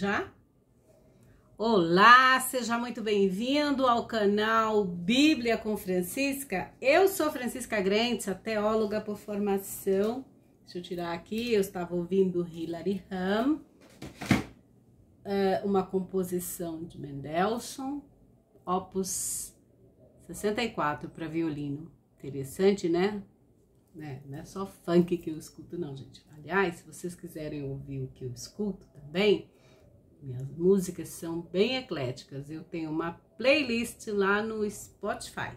Já? Olá, seja muito bem-vindo ao canal Bíblia com Francisca. Eu sou Francisca Grentes, teóloga por formação. Deixa eu tirar aqui, eu estava ouvindo Hilary Ham, eh, uma composição de Mendelssohn, opus 64 para violino. Interessante, né? né? Não é só funk que eu escuto, não, gente. Aliás, se vocês quiserem ouvir o que eu escuto também, minhas músicas são bem ecléticas. Eu tenho uma playlist lá no Spotify.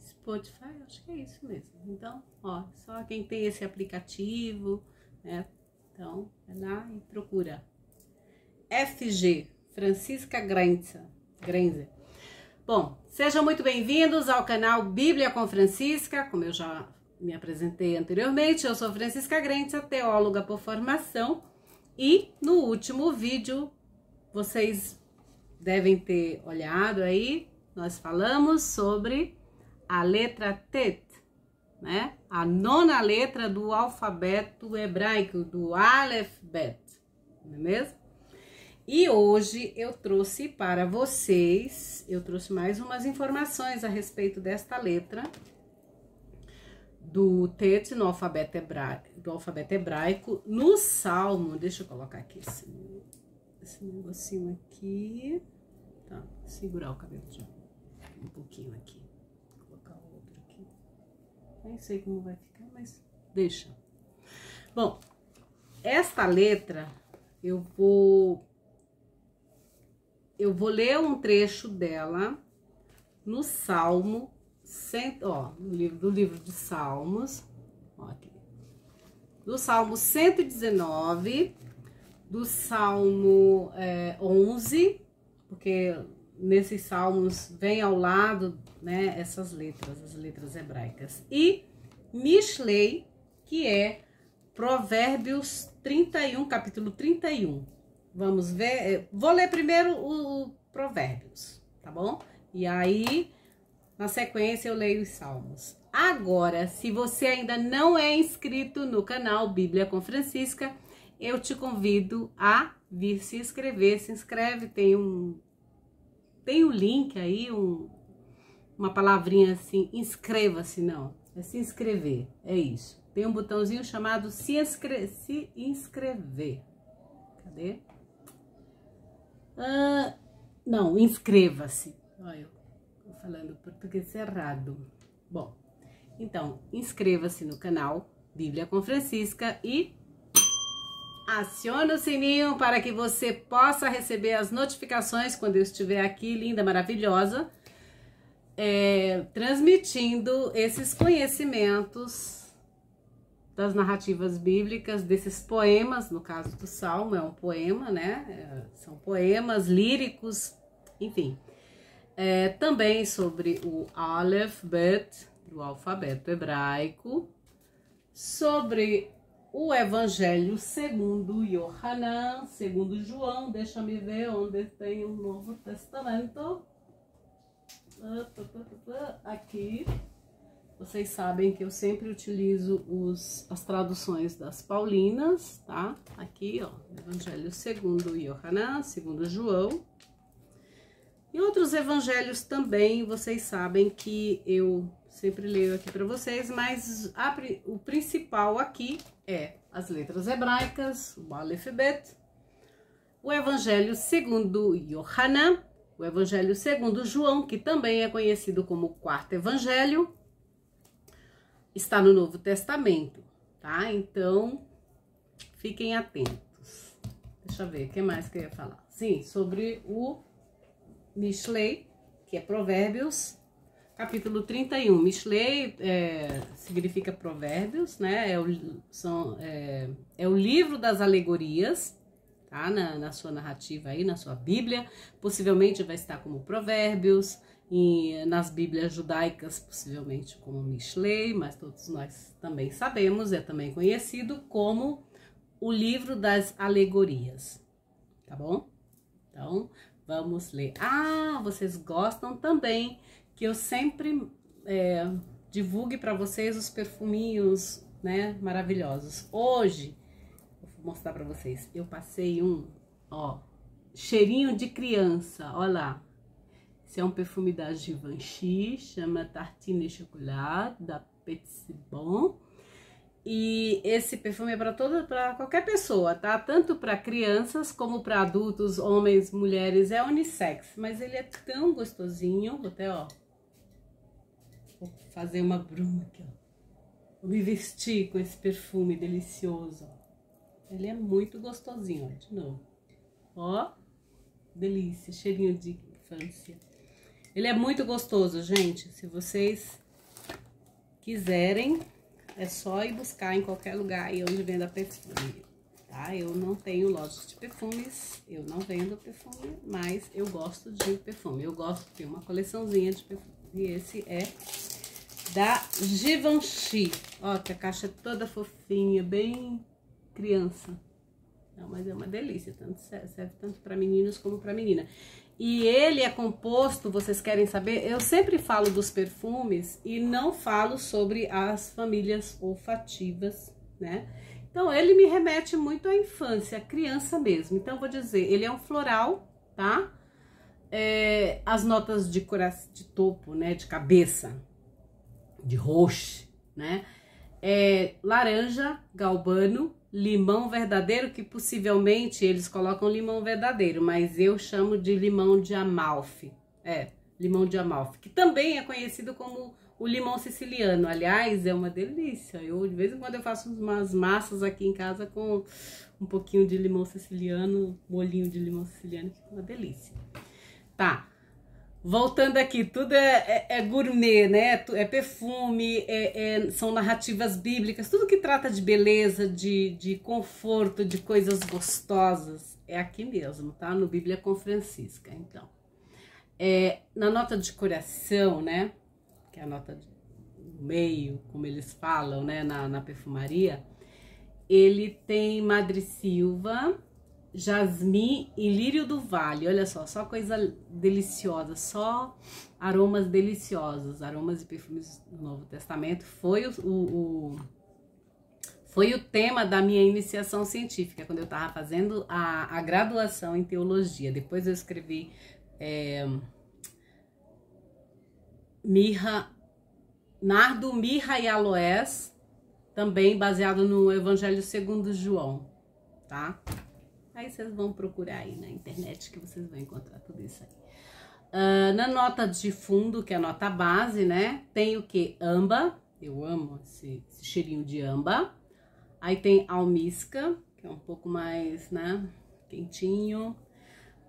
Spotify, acho que é isso mesmo. Então, ó, só quem tem esse aplicativo, né? Então, vai lá e procura. FG, Francisca Grenza. Grenza. Bom, sejam muito bem-vindos ao canal Bíblia com Francisca, como eu já me apresentei anteriormente, eu sou Francisca Grenza, teóloga por formação e no último vídeo, vocês devem ter olhado aí, nós falamos sobre a letra Tet, né? A nona letra do alfabeto hebraico, do Aleph Bet, não é mesmo? E hoje eu trouxe para vocês, eu trouxe mais umas informações a respeito desta letra, do texto no alfabeto, hebraico, do alfabeto hebraico, no Salmo, deixa eu colocar aqui esse, esse negocinho aqui, tá? Segurar o cabelo já um pouquinho aqui, Vou colocar o outro aqui, nem sei como vai ficar, mas deixa. Bom, esta letra eu vou eu vou ler um trecho dela no Salmo cento, ó, livro, do livro de Salmos, ó aqui, do Salmo 119, do Salmo é, 11, porque nesses salmos vem ao lado, né, essas letras, as letras hebraicas. E Mishlei, que é Provérbios 31, capítulo 31. Vamos ver, é, vou ler primeiro o Provérbios, tá bom? E aí na sequência, eu leio os salmos. Agora, se você ainda não é inscrito no canal Bíblia com Francisca, eu te convido a vir se inscrever. Se inscreve, tem um tem um link aí, um, uma palavrinha assim, inscreva-se, não. É se inscrever, é isso. Tem um botãozinho chamado se, inscre se inscrever. Cadê? Ah, não, inscreva-se. Olha eu falando português errado. Bom, então inscreva-se no canal Bíblia com Francisca e acione o sininho para que você possa receber as notificações quando eu estiver aqui, linda, maravilhosa, é, transmitindo esses conhecimentos das narrativas bíblicas, desses poemas, no caso do Salmo, é um poema, né? É, são poemas líricos, enfim é, também sobre o Aleph Bet, do alfabeto hebraico, sobre o Evangelho segundo Yohanan, segundo João, deixa-me ver onde tem o Novo Testamento. Ah, tá, tá, tá, Aqui. Vocês sabem que eu sempre utilizo os, as traduções das Paulinas, tá? Aqui, ó, Evangelho segundo Yohanan, segundo João. E outros evangelhos também, vocês sabem que eu sempre leio aqui para vocês, mas a, o principal aqui é as letras hebraicas, o alefabet, o evangelho segundo Yohanan, o evangelho segundo João, que também é conhecido como o quarto evangelho, está no Novo Testamento, tá? Então, fiquem atentos. Deixa eu ver, o que mais que eu ia falar? Sim, sobre o Mishlei, que é Provérbios, capítulo 31. Mishlei é, significa Provérbios, né? É o, são, é, é o livro das alegorias, tá? Na, na, sua narrativa aí, na sua Bíblia. Possivelmente vai estar como Provérbios, e nas Bíblias judaicas, possivelmente como Mishlei, mas todos nós também sabemos, é também conhecido como o livro das alegorias, tá bom? Então, Vamos ler. Ah, vocês gostam também que eu sempre é, divulgue para vocês os perfuminhos, né, maravilhosos. Hoje, vou mostrar para vocês. Eu passei um, ó, cheirinho de criança, ó lá. Esse é um perfume da Givenchy, chama Tartine Chocolat, da Petit Bon. E esse perfume é para toda, para qualquer pessoa, tá? Tanto para crianças como para adultos, homens, mulheres, é unissex, mas ele é tão gostosinho, vou até, ó. Vou fazer uma bruma aqui, ó. Vou me vestir com esse perfume delicioso, ó. Ele é muito gostosinho, ó, de novo. Ó, delícia, cheirinho de infância. Ele é muito gostoso, gente. Se vocês quiserem, é só ir buscar em qualquer lugar aí onde venda perfume, tá? Eu não tenho lojas de perfumes, eu não vendo perfume, mas eu gosto de perfume. Eu gosto de uma coleçãozinha de perfume. E esse é da Givenchy. Ó, que a caixa é toda fofinha, bem criança. Não, mas é uma delícia, tanto serve, serve tanto para meninos como para menina. E ele é composto, vocês querem saber? Eu sempre falo dos perfumes e não falo sobre as famílias olfativas, né? Então, ele me remete muito à infância, à criança mesmo. Então, vou dizer, ele é um floral, tá? É, as notas de, coração, de topo, né? De cabeça, de roxo, né? É, laranja, galbano, limão verdadeiro, que possivelmente eles colocam limão verdadeiro, mas eu chamo de limão de Amalfi. É, limão de Amalfi, que também é conhecido como o limão siciliano. Aliás, é uma delícia. Eu de vez em quando eu faço umas massas aqui em casa com um pouquinho de limão siciliano, bolinho de limão siciliano, que fica uma delícia. Tá. Voltando aqui, tudo é, é, é gourmet, né? É perfume, é, é, são narrativas bíblicas, tudo que trata de beleza, de, de conforto, de coisas gostosas, é aqui mesmo, tá? No Bíblia com Francisca. Então, é, na nota de coração, né? Que é a nota do meio, como eles falam, né? Na, na perfumaria, ele tem Madre Silva, jasmim e lírio do vale. Olha só, só coisa deliciosa, só aromas deliciosos. Aromas e perfumes do Novo Testamento foi o, o, o foi o tema da minha iniciação científica, quando eu estava fazendo a, a graduação em teologia. Depois eu escrevi é, Mirra, Nardo, Mirra e Aloés, também baseado no Evangelho segundo João, tá? Aí vocês vão procurar aí na internet que vocês vão encontrar tudo isso aí. Uh, na nota de fundo, que é a nota base, né? Tem o que? Amba. Eu amo esse, esse cheirinho de amba. Aí tem almisca, que é um pouco mais, né? Quentinho.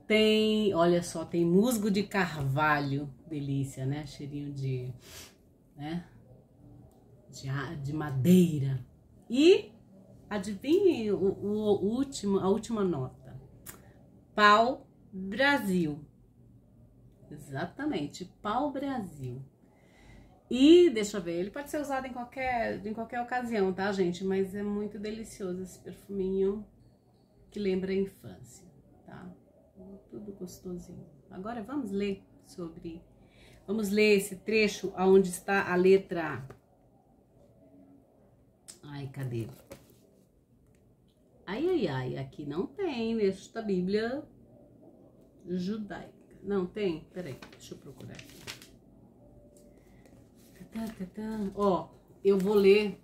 Tem, olha só, tem musgo de carvalho. Delícia, né? Cheirinho de, né? De, de madeira. E Adivinhem o, o, último, a última nota. Pau Brasil. Exatamente, pau Brasil. E deixa eu ver, ele pode ser usado em qualquer, em qualquer ocasião, tá, gente? Mas é muito delicioso esse perfuminho que lembra a infância, tá? Tudo gostosinho. Agora vamos ler sobre. Vamos ler esse trecho onde está a letra. Ai, cadê? Ai, ai, ai, aqui não tem nesta Bíblia judaica. Não, tem? Peraí, deixa eu procurar aqui. Ó, eu vou ler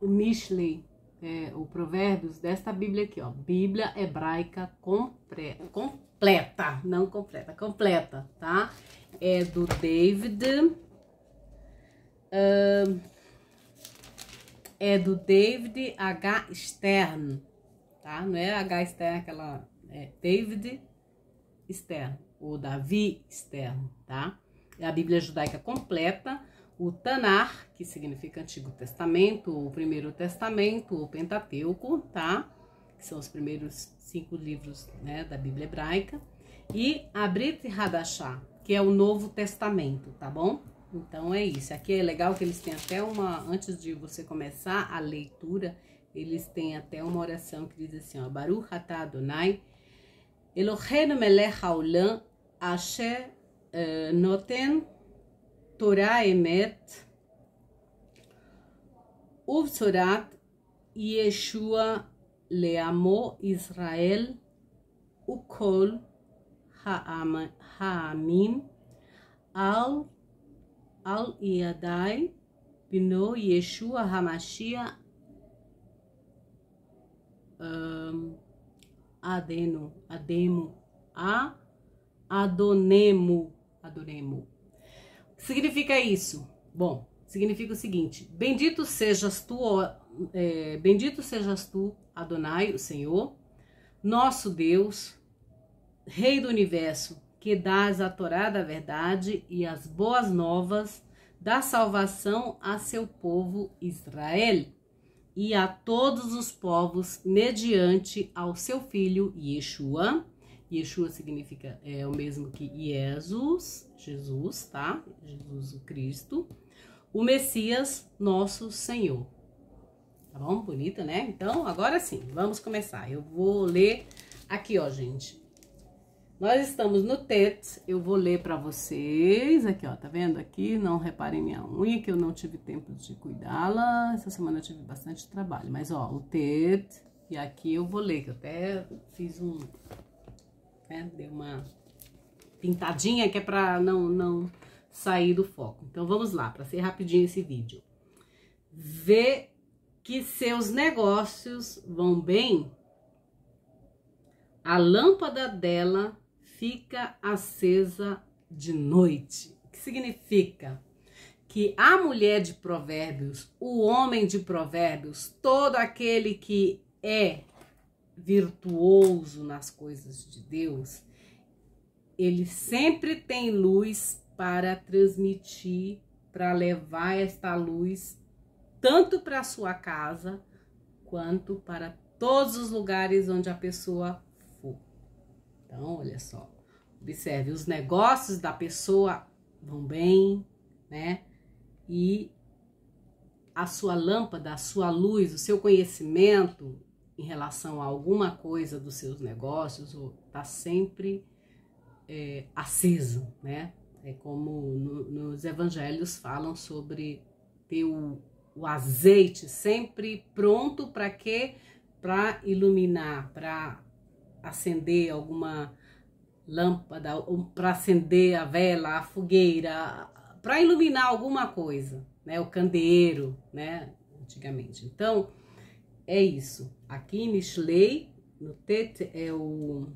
o Mishlei, é, o Provérbios desta Bíblia aqui, ó. Bíblia hebraica compre, completa, não completa, completa, tá? É do David. Uh, é do David H. Stern, tá? Não é H. Stern, aquela... É David Stern, ou Davi Stern, tá? É a Bíblia judaica completa, o Tanar, que significa Antigo Testamento, ou Primeiro Testamento, ou Pentateuco, tá? Que são os primeiros cinco livros né, da Bíblia hebraica. E a Brit Hadashah, que é o Novo Testamento, tá bom? Então é isso. Aqui é legal que eles têm até uma. Antes de você começar a leitura, eles têm até uma oração que diz assim: ó, Baruch atah Adonai, Eloheinu melech haolam, asher eh, noten Torah emet, uvsorat Yeshua leamo Israel ukol ha'amim al al Iadai Bino Yeshua Hamashia Adeno, Ademo, A Adonemo, Adonemo. significa isso? Bom, significa o seguinte: Bendito sejas tu, é, bendito sejas tu, Adonai, o Senhor, nosso Deus, Rei do Universo que dás a Torá da verdade e as boas novas da salvação a seu povo Israel e a todos os povos mediante ao seu filho Yeshua. Yeshua significa é o mesmo que Jesus, Jesus, tá? Jesus o Cristo, o Messias, nosso Senhor. Tá bom? Bonita, né? Então, agora sim, vamos começar. Eu vou ler aqui, ó, gente. Nós estamos no TET, eu vou ler para vocês, aqui ó, tá vendo aqui? Não reparem minha unha, que eu não tive tempo de cuidá-la, essa semana eu tive bastante trabalho, mas ó, o TET, e aqui eu vou ler, que eu até fiz um, né, dei uma pintadinha que é pra não, não sair do foco. Então vamos lá, para ser rapidinho esse vídeo. Vê que seus negócios vão bem, a lâmpada dela fica acesa de noite. O que significa? Que a mulher de provérbios, o homem de provérbios, todo aquele que é virtuoso nas coisas de Deus, ele sempre tem luz para transmitir, para levar esta luz tanto para sua casa quanto para todos os lugares onde a pessoa então, olha só. Observe, os negócios da pessoa vão bem, né? E a sua lâmpada, a sua luz, o seu conhecimento em relação a alguma coisa dos seus negócios está sempre é, aceso, né? É como no, nos evangelhos falam sobre ter o, o azeite sempre pronto para quê? Para iluminar, para acender alguma lâmpada, para acender a vela, a fogueira, para iluminar alguma coisa, né? O candeeiro, né? Antigamente. Então, é isso. Aqui em no Tete, é o...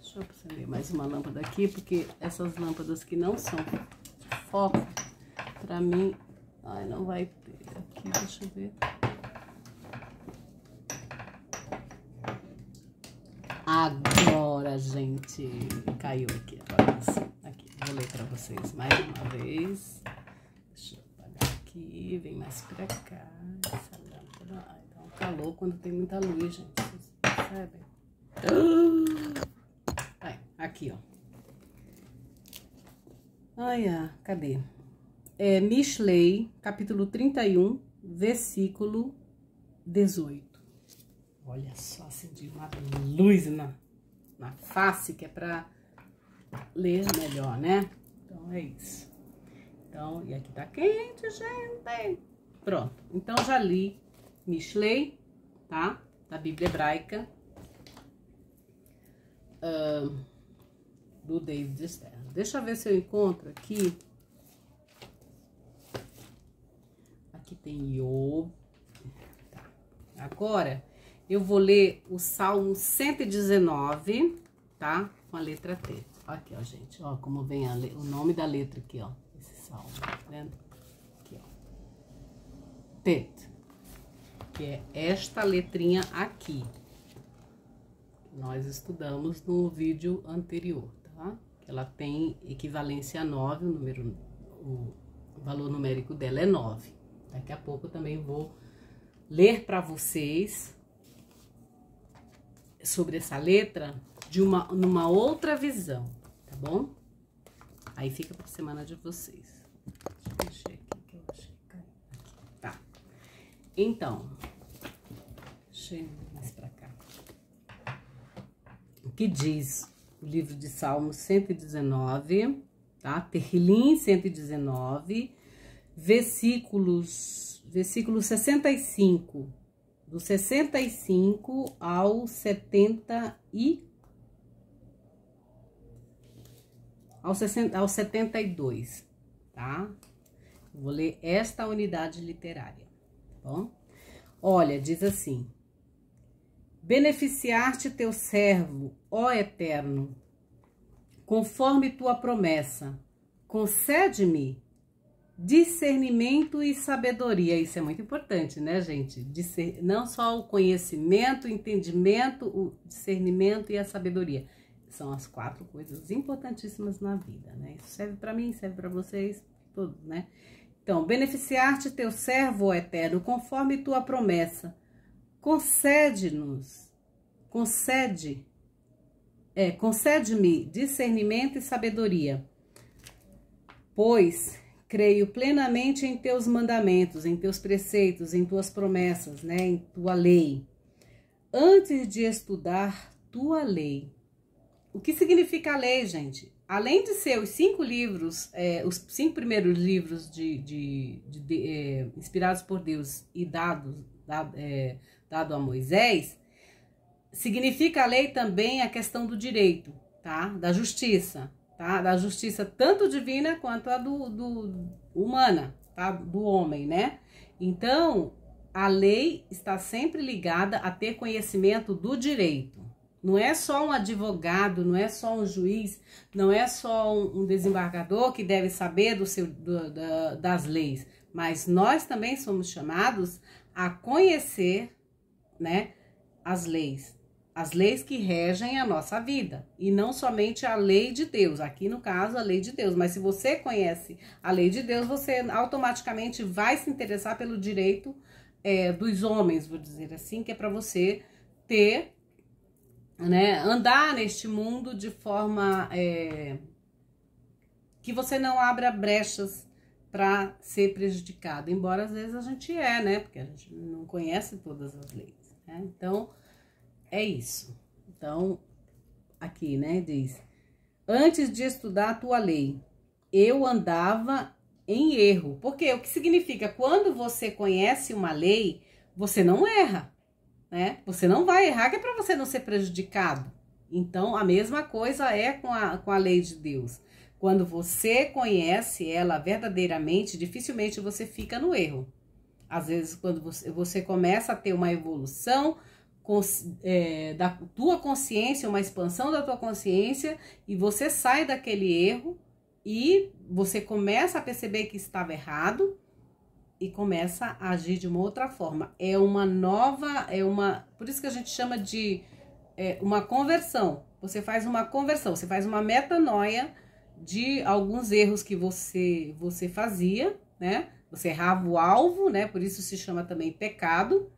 Deixa eu acender mais uma lâmpada aqui, porque essas lâmpadas que não são foco, para mim... Ai, não vai ter aqui, deixa eu ver... Agora, gente, caiu aqui. Agora, aqui, vou ler pra vocês mais uma vez. Deixa eu apagar aqui, vem mais pra cá. Ai, dá um calor quando tem muita luz, gente. Vocês percebem? Ah! aqui, ó. Ai, ah, cadê? É, Mishlei, capítulo 31, versículo 18. Olha só, acendi uma luz na, na face, que é pra ler melhor, né? Então, é isso. Então, e aqui tá quente, gente. Pronto. Então, já li Mishlei, tá? Da Bíblia Hebraica. Uh, do David Stern. Deixa eu ver se eu encontro aqui. Aqui tem Iob. Tá. Agora eu vou ler o Salmo 119, tá? Com a letra T. Aqui, ó, gente, ó, como vem le... o nome da letra aqui, ó, esse salmo, tá vendo? Aqui, ó. T, que é esta letrinha aqui. Nós estudamos no vídeo anterior, tá? Ela tem equivalência a 9, o número, o valor numérico dela é 9. Daqui a pouco eu também vou ler para vocês sobre essa letra de uma numa outra visão, tá bom? Aí fica para semana de vocês. Deixa eu mexer aqui que eu achei aqui. Tá. Então, deixa eu mais para cá. O que diz o livro de Salmo 119, tá? Terrilim 119, versículos versículo 65 do 65 ao 70 e ao 60 ao 72, tá? Vou ler esta unidade literária, tá bom? Olha, diz assim: Beneficiar-te teu servo, ó Eterno, conforme tua promessa, concede-me discernimento e sabedoria. Isso é muito importante, né, gente? Discer, não só o conhecimento, o entendimento, o discernimento e a sabedoria. São as quatro coisas importantíssimas na vida, né? Isso serve para mim, serve para vocês, todos, né? Então, beneficiar-te teu servo, ó Eterno, conforme tua promessa. Concede-nos, concede, é, concede-me discernimento e sabedoria, pois creio plenamente em teus mandamentos, em teus preceitos, em tuas promessas, né, em tua lei. Antes de estudar tua lei. O que significa a lei, gente? Além de ser os cinco livros, é, os cinco primeiros livros de, de, de, de é, inspirados por Deus e dados dado, é, dado a Moisés, significa a lei também a questão do direito, tá? Da justiça tá? Da justiça tanto divina quanto a do, do humana, tá? Do homem, né? Então, a lei está sempre ligada a ter conhecimento do direito. Não é só um advogado, não é só um juiz, não é só um, desembargador que deve saber do seu, do, da, das leis, mas nós também somos chamados a conhecer, né, as leis, as leis que regem a nossa vida e não somente a lei de Deus. Aqui no caso, a lei de Deus, mas se você conhece a lei de Deus, você automaticamente vai se interessar pelo direito é, dos homens, vou dizer assim, que é para você ter, né, andar neste mundo de forma é, que você não abra brechas para ser prejudicado. Embora às vezes a gente é, né, porque a gente não conhece todas as leis. Né? Então é isso. Então, aqui, né, diz: Antes de estudar a tua lei, eu andava em erro. Porque o que significa? Quando você conhece uma lei, você não erra, né? Você não vai errar, que é para você não ser prejudicado. Então, a mesma coisa é com a, com a lei de Deus. Quando você conhece ela verdadeiramente, dificilmente você fica no erro. Às vezes, quando você, você começa a ter uma evolução, é, da tua consciência, uma expansão da tua consciência, e você sai daquele erro e você começa a perceber que estava errado e começa a agir de uma outra forma. É uma nova, é uma. Por isso que a gente chama de é, uma conversão. Você faz uma conversão, você faz uma metanoia de alguns erros que você você fazia, né? Você errava o alvo, né? Por isso se chama também pecado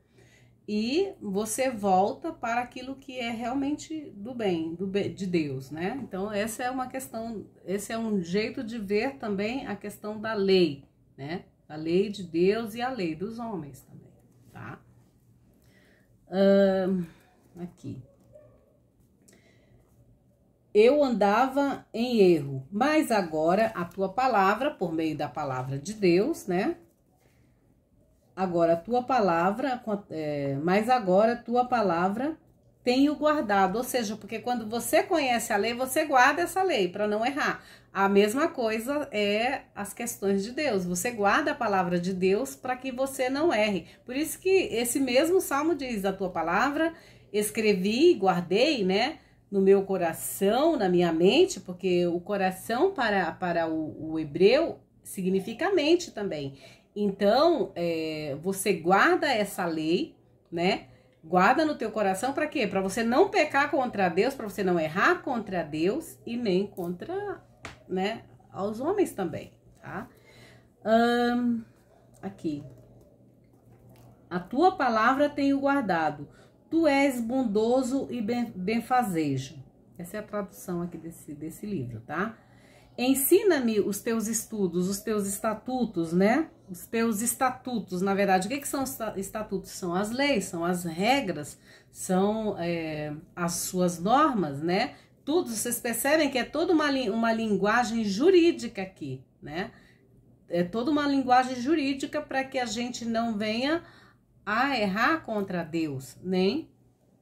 e você volta para aquilo que é realmente do bem, do bem, de Deus, né? Então essa é uma questão, esse é um jeito de ver também a questão da lei, né? A lei de Deus e a lei dos homens também, tá? aqui. Eu andava em erro, mas agora a tua palavra, por meio da palavra de Deus, né? agora a tua palavra, é, mas agora a tua palavra tenho guardado. Ou seja, porque quando você conhece a lei, você guarda essa lei para não errar. A mesma coisa é as questões de Deus. Você guarda a palavra de Deus para que você não erre. Por isso que esse mesmo salmo diz: A tua palavra escrevi e guardei, né? No meu coração, na minha mente, porque o coração para, para o, o hebreu significa mente também. Então, é, você guarda essa lei, né? Guarda no teu coração para quê? Para você não pecar contra Deus, para você não errar contra Deus e nem contra, né, aos homens também, tá? Um, aqui. A tua palavra tenho guardado. Tu és bondoso e benfazejo. Essa é a tradução aqui desse, desse livro, tá? Ensina-me os teus estudos, os teus estatutos, né? Os teus estatutos, na verdade, o que, é que são estatutos? São as leis, são as regras, são é, as suas normas, né? Tudo, vocês percebem que é toda uma, uma linguagem jurídica aqui, né? É toda uma linguagem jurídica para que a gente não venha a errar contra Deus, nem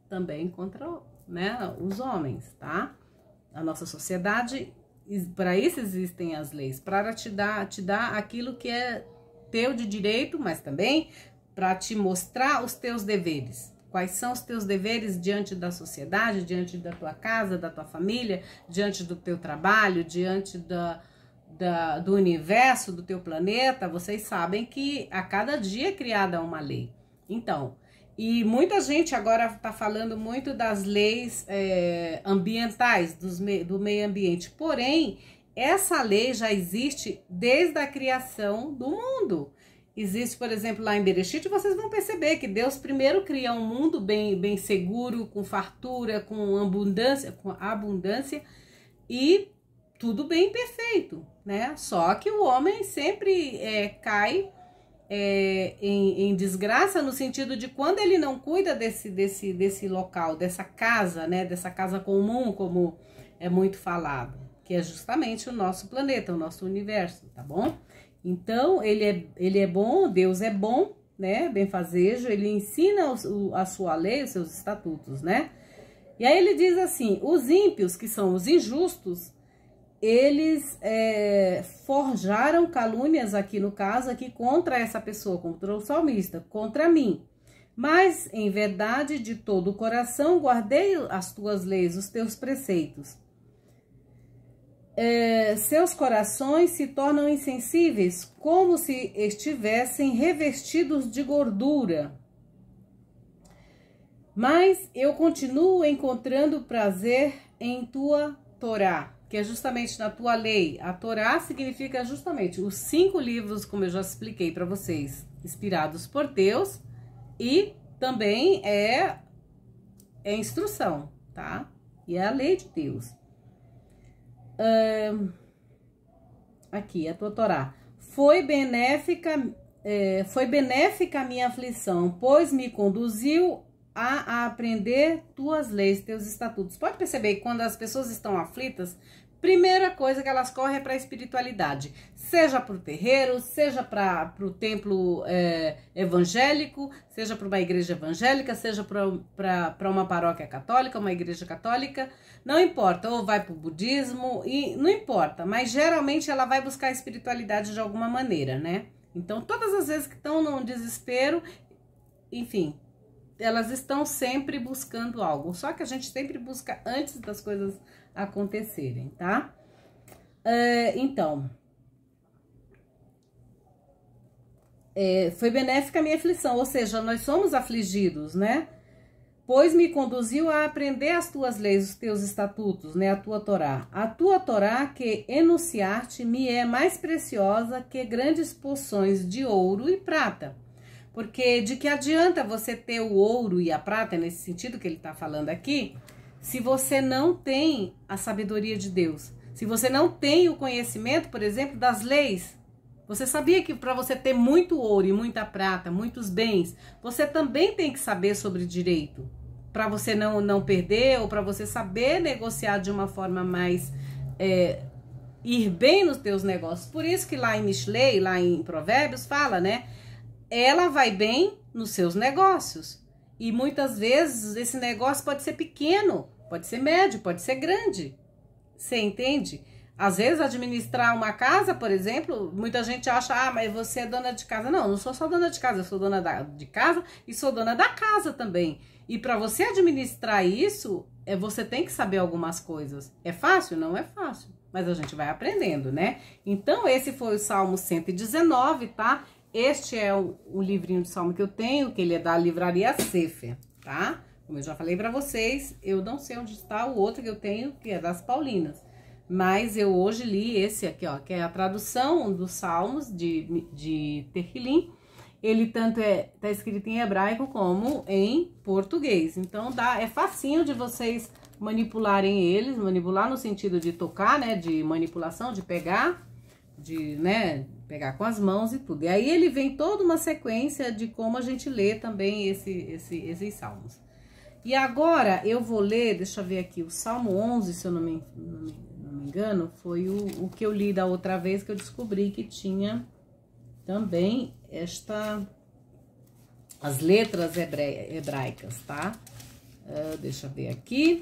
também contra né, os homens, tá? A nossa sociedade para isso existem as leis, para te dar, te dar aquilo que é teu de direito, mas também para te mostrar os teus deveres. Quais são os teus deveres diante da sociedade, diante da tua casa, da tua família, diante do teu trabalho, diante da, da, do universo, do teu planeta? Vocês sabem que a cada dia é criada uma lei. Então, e muita gente agora está falando muito das leis é, ambientais, dos, do meio ambiente. Porém, essa lei já existe desde a criação do mundo. Existe, por exemplo, lá em Berechit, vocês vão perceber que Deus primeiro cria um mundo bem, bem seguro, com fartura, com abundância, com abundância e tudo bem perfeito, né? Só que o homem sempre é, cai é, em, em, desgraça no sentido de quando ele não cuida desse, desse, desse local, dessa casa, né? Dessa casa comum, como é muito falado, que é justamente o nosso planeta, o nosso universo, tá bom? Então, ele é, ele é bom, Deus é bom, né? Benfazejo, ele ensina o, a sua lei, os seus estatutos, né? E aí ele diz assim: os ímpios, que são os injustos, eles é, forjaram calúnias aqui no caso, aqui contra essa pessoa, contra o salmista, contra mim. Mas, em verdade, de todo o coração guardei as tuas leis, os teus preceitos. É, seus corações se tornam insensíveis, como se estivessem revestidos de gordura. Mas eu continuo encontrando prazer em tua Torá que é justamente na tua lei. A Torá significa justamente os cinco livros, como eu já expliquei para vocês, inspirados por Deus e também é, é instrução, tá? E é a lei de Deus. Um, aqui, a tua Torá. Foi benéfica, é, foi benéfica a minha aflição, pois me conduziu a aprender tuas leis, teus estatutos. Pode perceber que quando as pessoas estão aflitas, primeira coisa que elas correm é para a espiritualidade, seja para o terreiro, seja para o templo é, evangélico, seja para uma igreja evangélica, seja para uma paróquia católica, uma igreja católica, não importa, ou vai para o budismo, e não importa, mas geralmente ela vai buscar a espiritualidade de alguma maneira, né? Então, todas as vezes que estão num desespero, enfim, elas estão sempre buscando algo. Só que a gente sempre busca antes das coisas acontecerem, tá? É, então. É, foi benéfica a minha aflição, ou seja, nós somos afligidos, né? Pois me conduziu a aprender as tuas leis, os teus estatutos, né? A tua Torá. A tua Torá, que enunciar-te, me é mais preciosa que grandes poções de ouro e prata porque de que adianta você ter o ouro e a prata, nesse sentido que ele está falando aqui, se você não tem a sabedoria de Deus? Se você não tem o conhecimento, por exemplo, das leis. Você sabia que para você ter muito ouro e muita prata, muitos bens, você também tem que saber sobre direito, para você não, não perder ou para você saber negociar de uma forma mais é, ir bem nos teus negócios. Por isso que lá em Michelet, lá em Provérbios, fala, né? ela vai bem nos seus negócios. E muitas vezes esse negócio pode ser pequeno, pode ser médio, pode ser grande. Você entende? Às vezes administrar uma casa, por exemplo, muita gente acha, ah, mas você é dona de casa. Não, não sou só dona de casa, eu sou dona da, de casa e sou dona da casa também. E para você administrar isso, é, você tem que saber algumas coisas. É fácil? Não é fácil, mas a gente vai aprendendo, né? Então, esse foi o Salmo 119, tá? Este é o, o, livrinho de salmo que eu tenho, que ele é da livraria Sefer, tá? Como eu já falei para vocês, eu não sei onde está o outro que eu tenho, que é das Paulinas. Mas eu hoje li esse aqui, ó, que é a tradução dos salmos de, de Terquilim. Ele tanto é tá escrito em hebraico como em português. Então dá, é facinho de vocês manipularem eles, manipular no sentido de tocar, né, de manipulação, de pegar, de, né, pegar com as mãos e tudo. E aí ele vem toda uma sequência de como a gente lê também esse, esse, esses salmos. E agora eu vou ler, deixa eu ver aqui, o Salmo 11, se eu não me, não me, não me engano, foi o, o que eu li da outra vez que eu descobri que tinha também esta as letras hebraicas, tá? Uh, deixa eu ver aqui.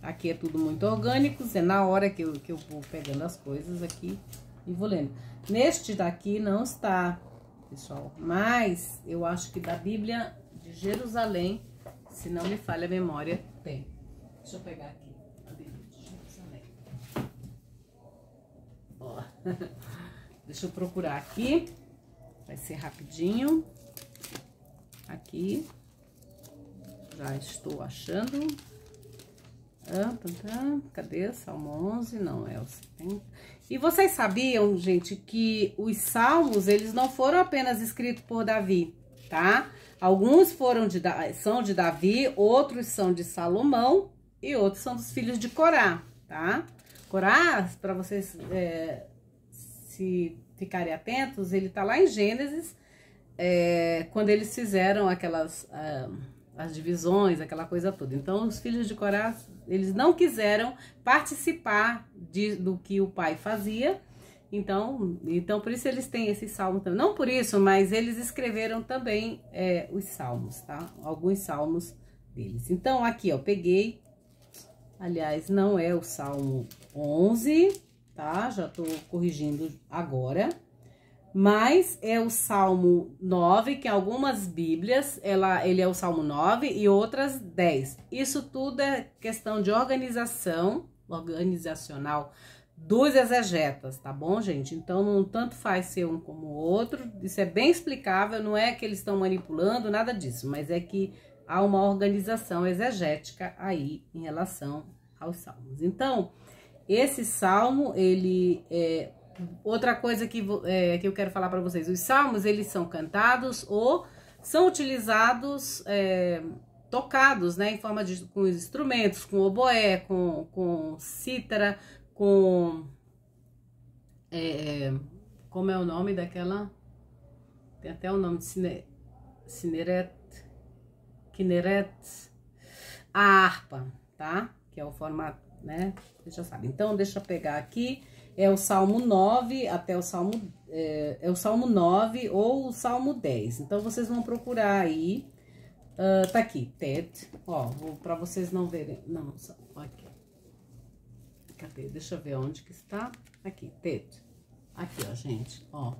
Aqui é tudo muito orgânico, é na hora que eu, que eu vou pegando as coisas aqui e vou lendo. Neste daqui não está, pessoal. Mas eu acho que da Bíblia de Jerusalém, se não me falha a memória, tem. Deixa eu pegar aqui a Bíblia de Jerusalém. Ó. Deixa eu procurar aqui. Vai ser rapidinho. Aqui. Já estou achando. Ah, tá, tá. Cadê? Salmo 11? Não, é o 70. E vocês sabiam, gente, que os salmos, eles não foram apenas escritos por Davi, tá? Alguns foram de, são de Davi, outros são de Salomão e outros são dos filhos de Corá, tá? Corá, para vocês é, se ficarem atentos, ele tá lá em Gênesis, é, quando eles fizeram aquelas... Ah, as divisões, aquela coisa toda. Então, os filhos de Corá eles não quiseram participar de, do que o pai fazia. Então, então, por isso eles têm esse salmo também. Não por isso, mas eles escreveram também é, os salmos, tá? Alguns salmos deles. Então, aqui, ó, peguei. Aliás, não é o salmo 11, tá? Já tô corrigindo agora mas é o Salmo 9, que em algumas Bíblias ela, ele é o Salmo 9 e outras 10. Isso tudo é questão de organização, organizacional dos exegetas, tá bom, gente? Então, não tanto faz ser um como o outro, isso é bem explicável, não é que eles estão manipulando, nada disso, mas é que há uma organização exegética aí em relação aos salmos. Então, esse salmo, ele é outra coisa que, é, que eu quero falar para vocês, os salmos eles são cantados ou são utilizados, é, tocados, né, em forma de com os instrumentos, com oboé, com, com cítara, com é, como é o nome daquela? Tem até o nome de cine, cineret, kineret, a harpa, tá? Que é o formato, né? você já sabe Então, deixa eu pegar aqui é o Salmo 9 até o Salmo é, é, o Salmo 9 ou o Salmo 10. Então vocês vão procurar aí uh, tá aqui, TED, ó, para vocês não verem, não, só, aqui. Cadê? Deixa eu ver onde que está. Aqui, TED. Aqui, ó, gente, ó.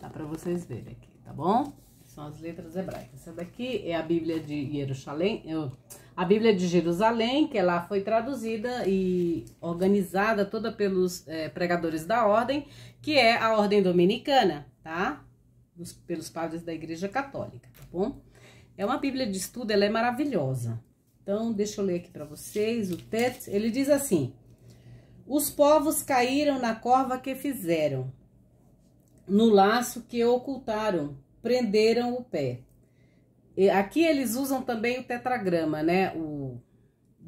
Dá para vocês verem aqui, tá bom? São as letras hebraicas. Essa daqui é a Bíblia de Jerusalém. Eu a Bíblia de Jerusalém, que lá foi traduzida e organizada toda pelos é, pregadores da ordem, que é a ordem dominicana, tá? pelos padres da Igreja Católica, tá bom? É uma Bíblia de estudo, ela é maravilhosa. Então, deixa eu ler aqui para vocês o texto. Ele diz assim: Os povos caíram na corva que fizeram, no laço que ocultaram, prenderam o pé. Aqui eles usam também o tetragrama, né? O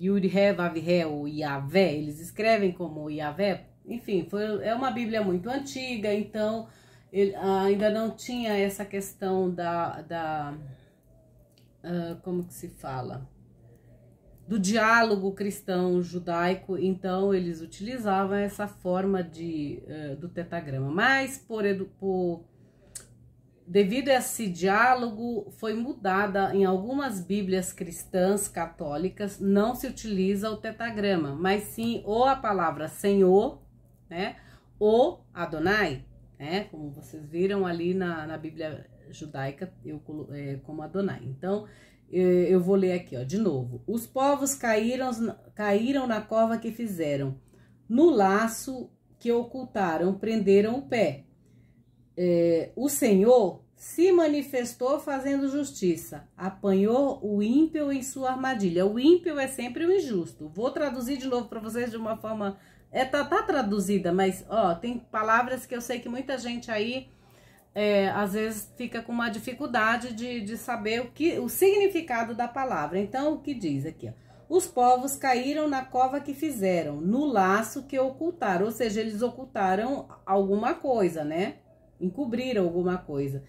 Yurhe, Vavhe o Yavé, eles escrevem como Yavé. Enfim, foi, é uma Bíblia muito antiga, então ele, ah, ainda não tinha essa questão da. da uh, como que se fala? Do diálogo cristão-judaico, então eles utilizavam essa forma de, uh, do tetragrama. Mas por, edu, por Devido a esse diálogo, foi mudada em algumas Bíblias cristãs católicas, não se utiliza o tetagrama, mas sim ou a palavra Senhor, né, ou Adonai, né, como vocês viram ali na, na Bíblia judaica, eu é, como Adonai. Então, é, eu vou ler aqui, ó, de novo. Os povos caíram, caíram na cova que fizeram, no laço que ocultaram, prenderam o pé é, o Senhor se manifestou fazendo justiça, apanhou o ímpio em sua armadilha. O ímpio é sempre o injusto. Vou traduzir de novo para vocês de uma forma. É, tá, tá, traduzida, mas ó, tem palavras que eu sei que muita gente aí é, às vezes fica com uma dificuldade de, de saber o, que, o significado da palavra. Então, o que diz aqui? Ó? os povos caíram na cova que fizeram, no laço que ocultaram, ou seja, eles ocultaram alguma coisa, né? encobriram alguma coisa.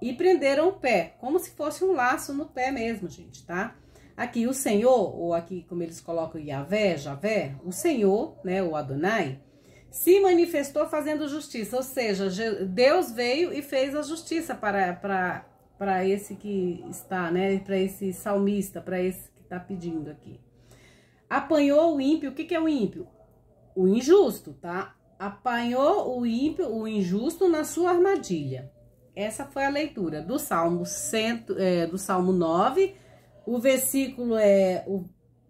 E prenderam o pé, como se fosse um laço no pé mesmo, gente, tá? Aqui o Senhor, ou aqui como eles colocam Yahvé, Javé, o Senhor, né, o Adonai, se manifestou fazendo justiça, ou seja, Deus veio e fez a justiça para, para, para esse que está, né, para esse salmista, para esse que está pedindo aqui. Apanhou o ímpio, o que, que é o ímpio? O injusto, tá? apanhou o ímpio, o injusto na sua armadilha. Essa foi a leitura do Salmo, cento, é, do Salmo 9, o versículo é o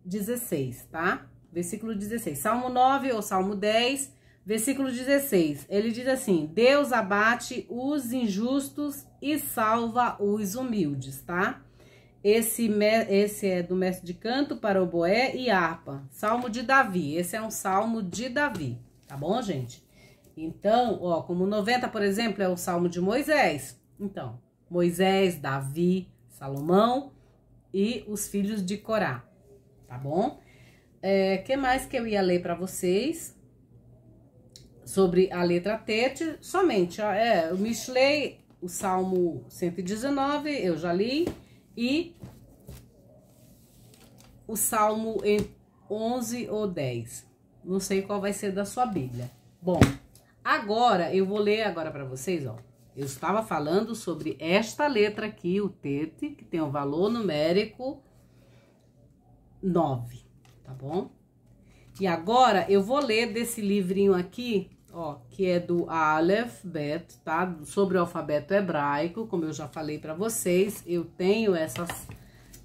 16, tá? Versículo 16. Salmo 9 ou Salmo 10, versículo 16. Ele diz assim: Deus abate os injustos e salva os humildes, tá? Esse, esse é do mestre de canto para oboé e harpa. Salmo de Davi. Esse é um salmo de Davi tá bom, gente? Então, ó, como 90, por exemplo, é o Salmo de Moisés. Então, Moisés, Davi, Salomão e os filhos de Corá, tá bom? É, que mais que eu ia ler para vocês? Sobre a letra T, somente, ó, é, o Michlei, o Salmo 119, eu já li, e o Salmo 11 ou 10. Não sei qual vai ser da sua Bíblia. Bom, agora eu vou ler agora para vocês, ó. Eu estava falando sobre esta letra aqui, o tete, que tem o um valor numérico 9, tá bom? E agora eu vou ler desse livrinho aqui, ó, que é do Aleph Bet, tá? Sobre o alfabeto hebraico, como eu já falei para vocês, eu tenho essas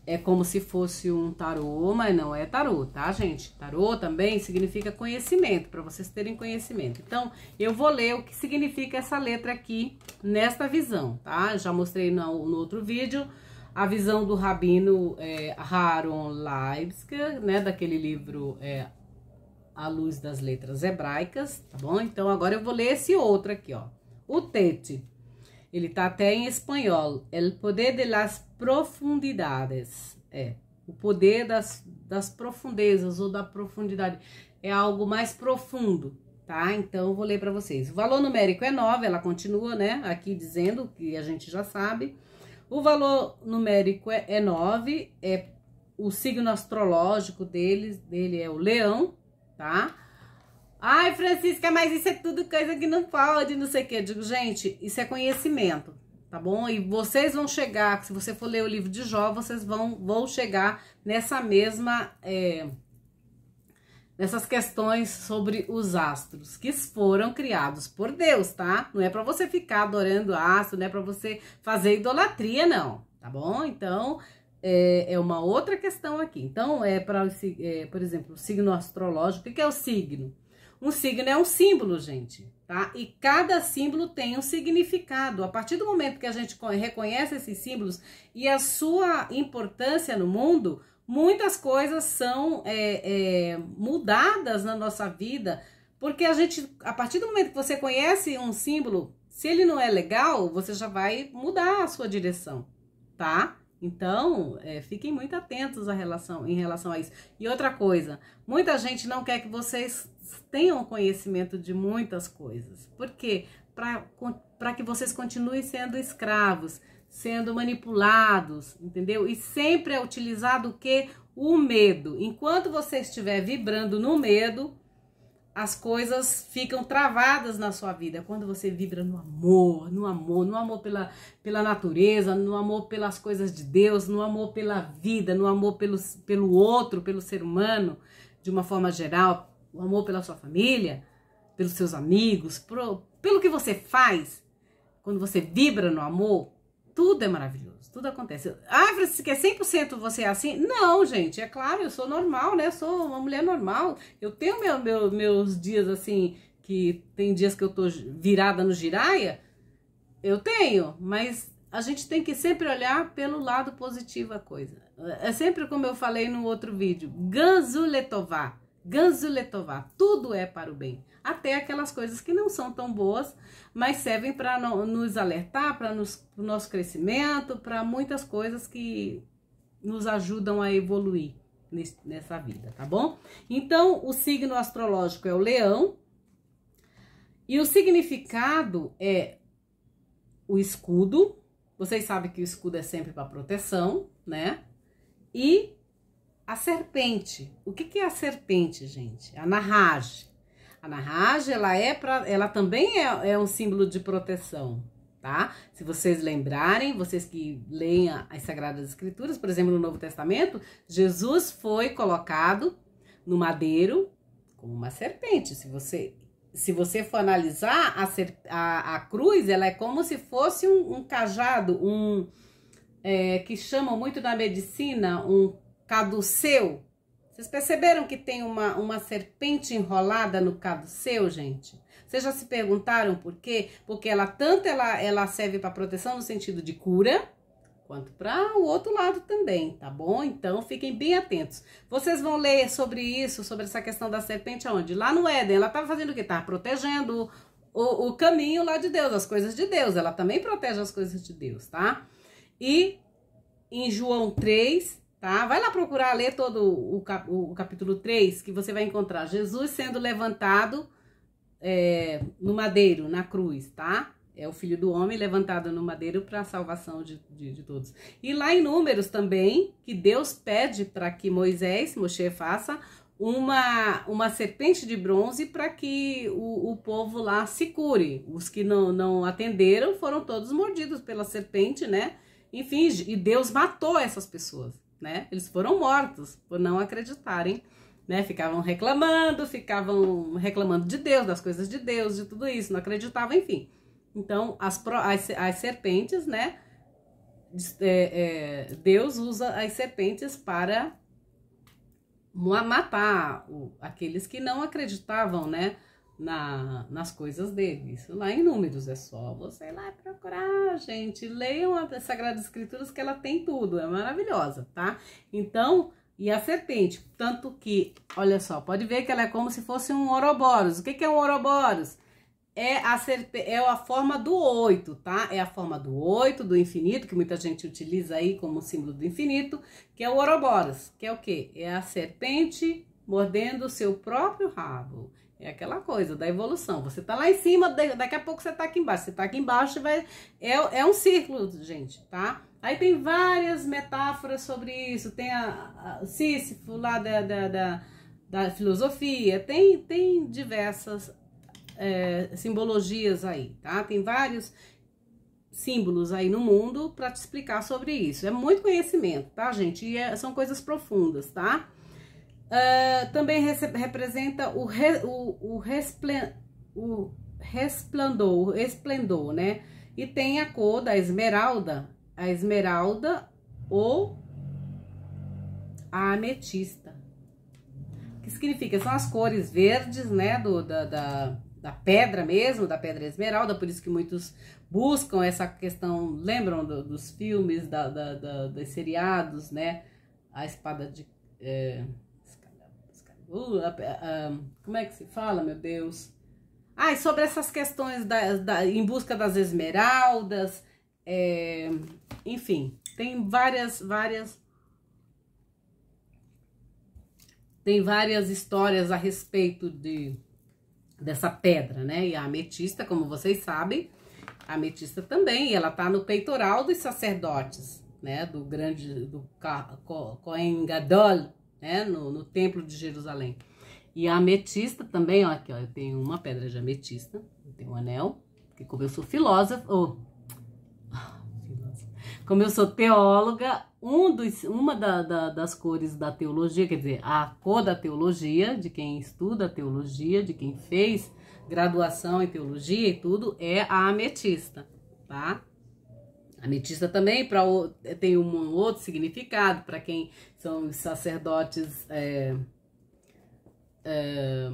é como se fosse um tarô, mas não é tarô, tá, gente? Tarô também significa conhecimento, para vocês terem conhecimento. Então, eu vou ler o que significa essa letra aqui nesta visão, tá? Já mostrei no, no outro vídeo a visão do rabino é, Haron Leibsker, né? Daquele livro é, A Luz das Letras Hebraicas, tá bom? Então, agora eu vou ler esse outro aqui, ó. O Tete ele tá até em espanhol. El poder de las profundidades. É. O poder das, das profundezas ou da profundidade. É algo mais profundo, tá? Então, vou ler para vocês. O valor numérico é 9, ela continua, né? Aqui dizendo que a gente já sabe. O valor numérico é, 9, é, é o signo astrológico dele, dele é o leão, tá? Ai, Francisca, mas isso é tudo coisa que não pode, não sei o quê. Eu digo, gente, isso é conhecimento, tá bom? E vocês vão chegar, se você for ler o livro de Jó, vocês vão, vão chegar nessa mesma. É, nessas questões sobre os astros que foram criados por Deus, tá? Não é para você ficar adorando astro, não é para você fazer idolatria, não, tá bom? Então é, é uma outra questão aqui. Então é para, é, por exemplo, o signo astrológico. O que é o signo? Um signo é um símbolo, gente, tá? E cada símbolo tem um significado. A partir do momento que a gente reconhece esses símbolos e a sua importância no mundo, muitas coisas são é, é, mudadas na nossa vida, porque a gente, a partir do momento que você conhece um símbolo, se ele não é legal, você já vai mudar a sua direção, tá? Então, é, fiquem muito atentos relação, em relação a isso. E outra coisa, muita gente não quer que vocês tenham conhecimento de muitas coisas. Por quê? Para que vocês continuem sendo escravos, sendo manipulados, entendeu? E sempre é utilizado o que? O medo. Enquanto você estiver vibrando no medo, as coisas ficam travadas na sua vida. Quando você vibra no amor, no amor, no amor pela, pela natureza, no amor pelas coisas de Deus, no amor pela vida, no amor pelo, pelo outro, pelo ser humano, de uma forma geral, o amor pela sua família, pelos seus amigos, pro, pelo que você faz, quando você vibra no amor, tudo é maravilhoso, tudo acontece. Ah, você quer 100% você é assim? Não, gente, é claro, eu sou normal, né? Eu sou uma mulher normal. Eu tenho meu, meu, meus dias assim, que tem dias que eu tô virada no giraia. Eu tenho, mas a gente tem que sempre olhar pelo lado positivo a coisa. É sempre como eu falei no outro vídeo, Ganzu Letová, tudo é para o bem até aquelas coisas que não são tão boas, mas servem para nos alertar, para o nosso crescimento, para muitas coisas que nos ajudam a evoluir nesse, nessa vida, tá bom? Então, o signo astrológico é o leão, e o significado é o escudo. Vocês sabem que o escudo é sempre para proteção, né? E a serpente. O que, que é a serpente, gente? A narrage. A narragem, ela é para, ela também é, é um símbolo de proteção, tá? Se vocês lembrarem, vocês que leem as Sagradas Escrituras, por exemplo, no Novo Testamento, Jesus foi colocado no madeiro como uma serpente. Se você se você for analisar a, a, a cruz, ela é como se fosse um, um cajado, um é, que chamam muito na medicina um caduceu, vocês perceberam que tem uma, uma serpente enrolada no cabo seu, gente? Vocês já se perguntaram por quê? Porque ela tanto ela, ela serve para proteção no sentido de cura, quanto para o outro lado também, tá bom? Então fiquem bem atentos. Vocês vão ler sobre isso, sobre essa questão da serpente aonde? Lá no Éden, ela estava fazendo o que? Estava protegendo o, o caminho lá de Deus, as coisas de Deus. Ela também protege as coisas de Deus, tá? E em João 3, tá? Vai lá procurar ler todo o, cap, o capítulo 3, que você vai encontrar Jesus sendo levantado é, no madeiro, na cruz, tá? É o filho do homem levantado no madeiro para a salvação de, de, de, todos. E lá em Números também, que Deus pede para que Moisés, Moshe, faça uma, uma serpente de bronze para que o, o povo lá se cure. Os que não, não atenderam foram todos mordidos pela serpente, né? Enfim, e Deus matou essas pessoas né? Eles foram mortos por não acreditarem, né? Ficavam reclamando, ficavam reclamando de Deus, das coisas de Deus, de tudo isso, não acreditavam, enfim. Então, as, as, as serpentes, né? É, é, Deus usa as serpentes para matar aqueles que não acreditavam, né? na, nas coisas dele. Isso lá em números, é só você ir lá procurar, gente. Leiam as Sagradas Escrituras que ela tem tudo, é maravilhosa, tá? Então, e a serpente, tanto que, olha só, pode ver que ela é como se fosse um Ouroboros. O que, que é um Ouroboros? É a, serpe... é a forma do oito, tá? É a forma do oito, do infinito, que muita gente utiliza aí como símbolo do infinito, que é o Ouroboros, que é o quê? É a serpente mordendo o seu próprio rabo. É aquela coisa da evolução. Você tá lá em cima, daqui a pouco você tá aqui embaixo. Você tá aqui embaixo, vai... é, é um círculo, gente, tá? Aí tem várias metáforas sobre isso. Tem a, a Sísifo lá da, da, da, da filosofia. Tem, tem diversas é, simbologias aí, tá? Tem vários símbolos aí no mundo para te explicar sobre isso. É muito conhecimento, tá, gente? E é, são coisas profundas, Tá? uh, também representa o, re o, o, o resplendor, o esplendor, né? E tem a cor da esmeralda, a esmeralda ou a ametista. Que significa? São as cores verdes, né? Do, da, da, da pedra mesmo, da pedra esmeralda, por isso que muitos buscam essa questão, lembram do, dos filmes, da, da, da, dos seriados, né? A espada de. É Uh, como é que se fala, meu Deus? Ai, ah, sobre essas questões da, da, em busca das esmeraldas, é, enfim, tem várias, várias, tem várias histórias a respeito de dessa pedra, né? E a ametista, como vocês sabem, a ametista também, ela tá no peitoral dos sacerdotes, né? Do grande, do Coen né? No, no templo de Jerusalém. E a ametista também, ó, aqui, ó, eu tenho uma pedra de ametista, eu tenho um anel, porque como eu sou filósofa, oh, como eu sou teóloga, um dos, uma da, da, das cores da teologia, quer dizer, a cor da teologia, de quem estuda teologia, de quem fez graduação em teologia e tudo, é a ametista, tá? Ametista também pra, eh, tem um outro significado para quem são sacerdotes é, é,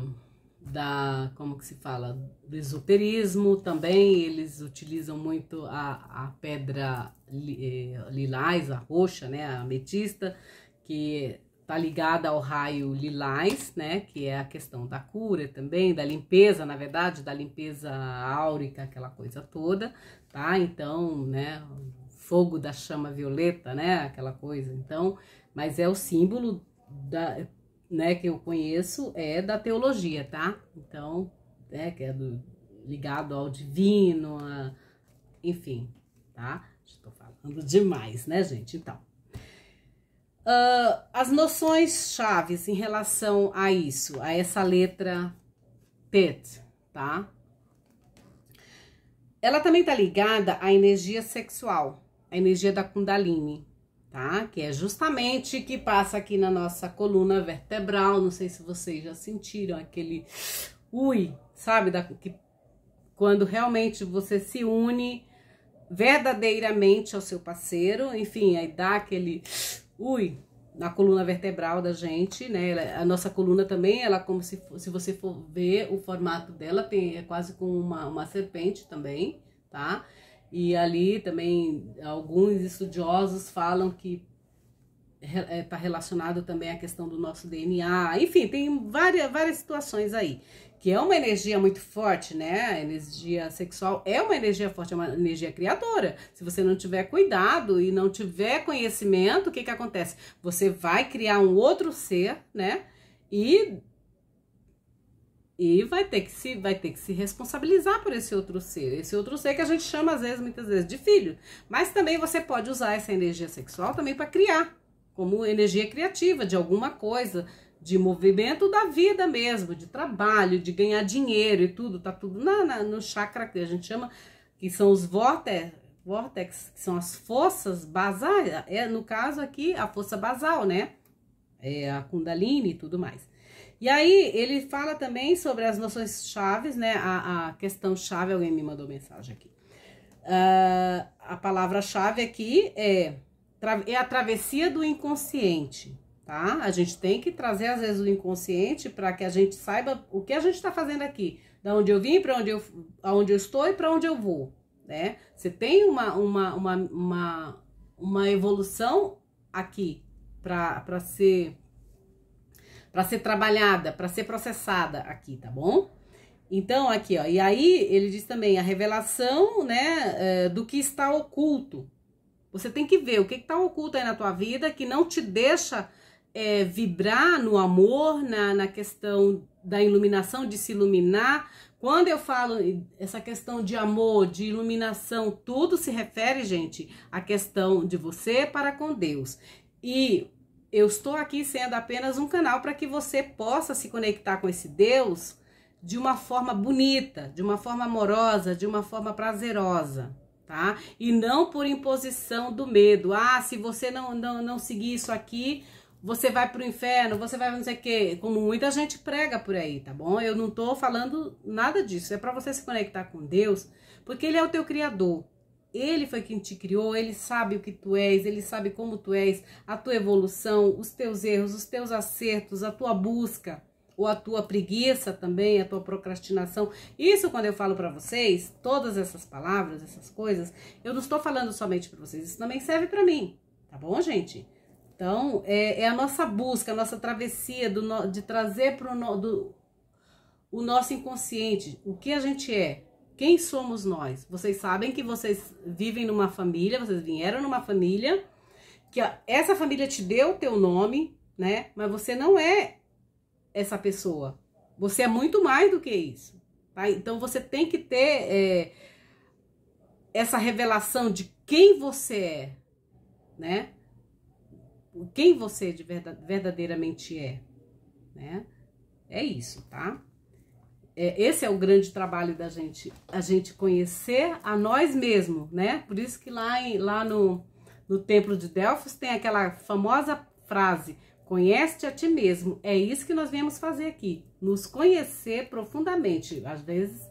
da, como que se fala, do esoterismo também, eles utilizam muito a, a pedra li, eh, lilás, a roxa, né, a ametista, que tá ligada ao raio lilás, né, que é a questão da cura também, da limpeza, na verdade, da limpeza áurica, aquela coisa toda, tá? Então, né, fogo da chama violeta, né, aquela coisa. Então, mas é o símbolo da, né, que eu conheço é da teologia, tá? Então, né, que é do, ligado ao divino, a, enfim, tá? Estou falando demais, né, gente? Então, uh, as noções chaves em relação a isso, a essa letra T tá? Ela também está ligada à energia sexual, a energia da Kundalini, tá? Que é justamente que passa aqui na nossa coluna vertebral. Não sei se vocês já sentiram aquele ui, sabe? Da, que, quando realmente você se une verdadeiramente ao seu parceiro, enfim, aí dá aquele ui, na coluna vertebral da gente, né? A nossa coluna também, ela como se, se você for ver o formato dela, tem, é quase como uma, uma serpente também, tá? E ali também alguns estudiosos falam que está é, relacionado também à questão do nosso DNA. Enfim, tem várias, várias situações aí que é uma energia muito forte, né? A energia sexual é uma energia forte, é uma energia criadora. Se você não tiver cuidado e não tiver conhecimento, o que que acontece? Você vai criar um outro ser, né? E e vai ter que se vai ter que se responsabilizar por esse outro ser, esse outro ser que a gente chama às vezes muitas vezes de filho, mas também você pode usar essa energia sexual também para criar, como energia criativa de alguma coisa, de movimento da vida mesmo, de trabalho, de ganhar dinheiro e tudo, tá tudo na, na no chakra que a gente chama, que são os vórtex, vórtex, que são as forças basais, é no caso aqui a força basal, né? É a Kundalini e tudo mais. E aí ele fala também sobre as noções chaves, né? A, a questão chave, alguém me mandou mensagem aqui. Uh, a palavra chave aqui é, é a travessia do inconsciente tá? A gente tem que trazer, às vezes, o inconsciente para que a gente saiba o que a gente está fazendo aqui, da onde eu vim, para onde eu, aonde eu estou e para onde eu vou, né? Você tem uma, uma, uma, uma, uma evolução aqui para ser para ser trabalhada, para ser processada aqui, tá bom? Então, aqui, ó, e aí ele diz também a revelação, né, é, do que está oculto. Você tem que ver o que está oculto aí na tua vida que não te deixa é, vibrar no amor, na, na questão da iluminação, de se iluminar. Quando eu falo essa questão de amor, de iluminação, tudo se refere, gente, à questão de você para com Deus. E eu estou aqui sendo apenas um canal para que você possa se conectar com esse Deus de uma forma bonita, de uma forma amorosa, de uma forma prazerosa, tá? E não por imposição do medo. Ah, se você não, não, não seguir isso aqui, você vai pro inferno, você vai não sei o quê, como muita gente prega por aí, tá bom? Eu não tô falando nada disso, é para você se conectar com Deus, porque ele é o teu criador. Ele foi quem te criou, ele sabe o que tu és, ele sabe como tu és, a tua evolução, os teus erros, os teus acertos, a tua busca ou a tua preguiça também, a tua procrastinação. Isso quando eu falo para vocês, todas essas palavras, essas coisas, eu não estou falando somente para vocês, isso também serve para mim, tá bom, gente? Então, é, é a nossa busca, a nossa travessia do, de trazer para o nosso inconsciente o que a gente é, quem somos nós. Vocês sabem que vocês vivem numa família, vocês vieram numa família, que essa família te deu o teu nome, né? Mas você não é essa pessoa. Você é muito mais do que isso. Tá? Então você tem que ter é, essa revelação de quem você é, né? quem você de verdadeiramente é, né? É isso, tá? É, esse é o grande trabalho da gente, a gente conhecer a nós mesmos, né? Por isso que lá, em, lá no, no Templo de Delfos tem aquela famosa frase, Conhece-te a ti mesmo. É isso que nós viemos fazer aqui, nos conhecer profundamente. Às vezes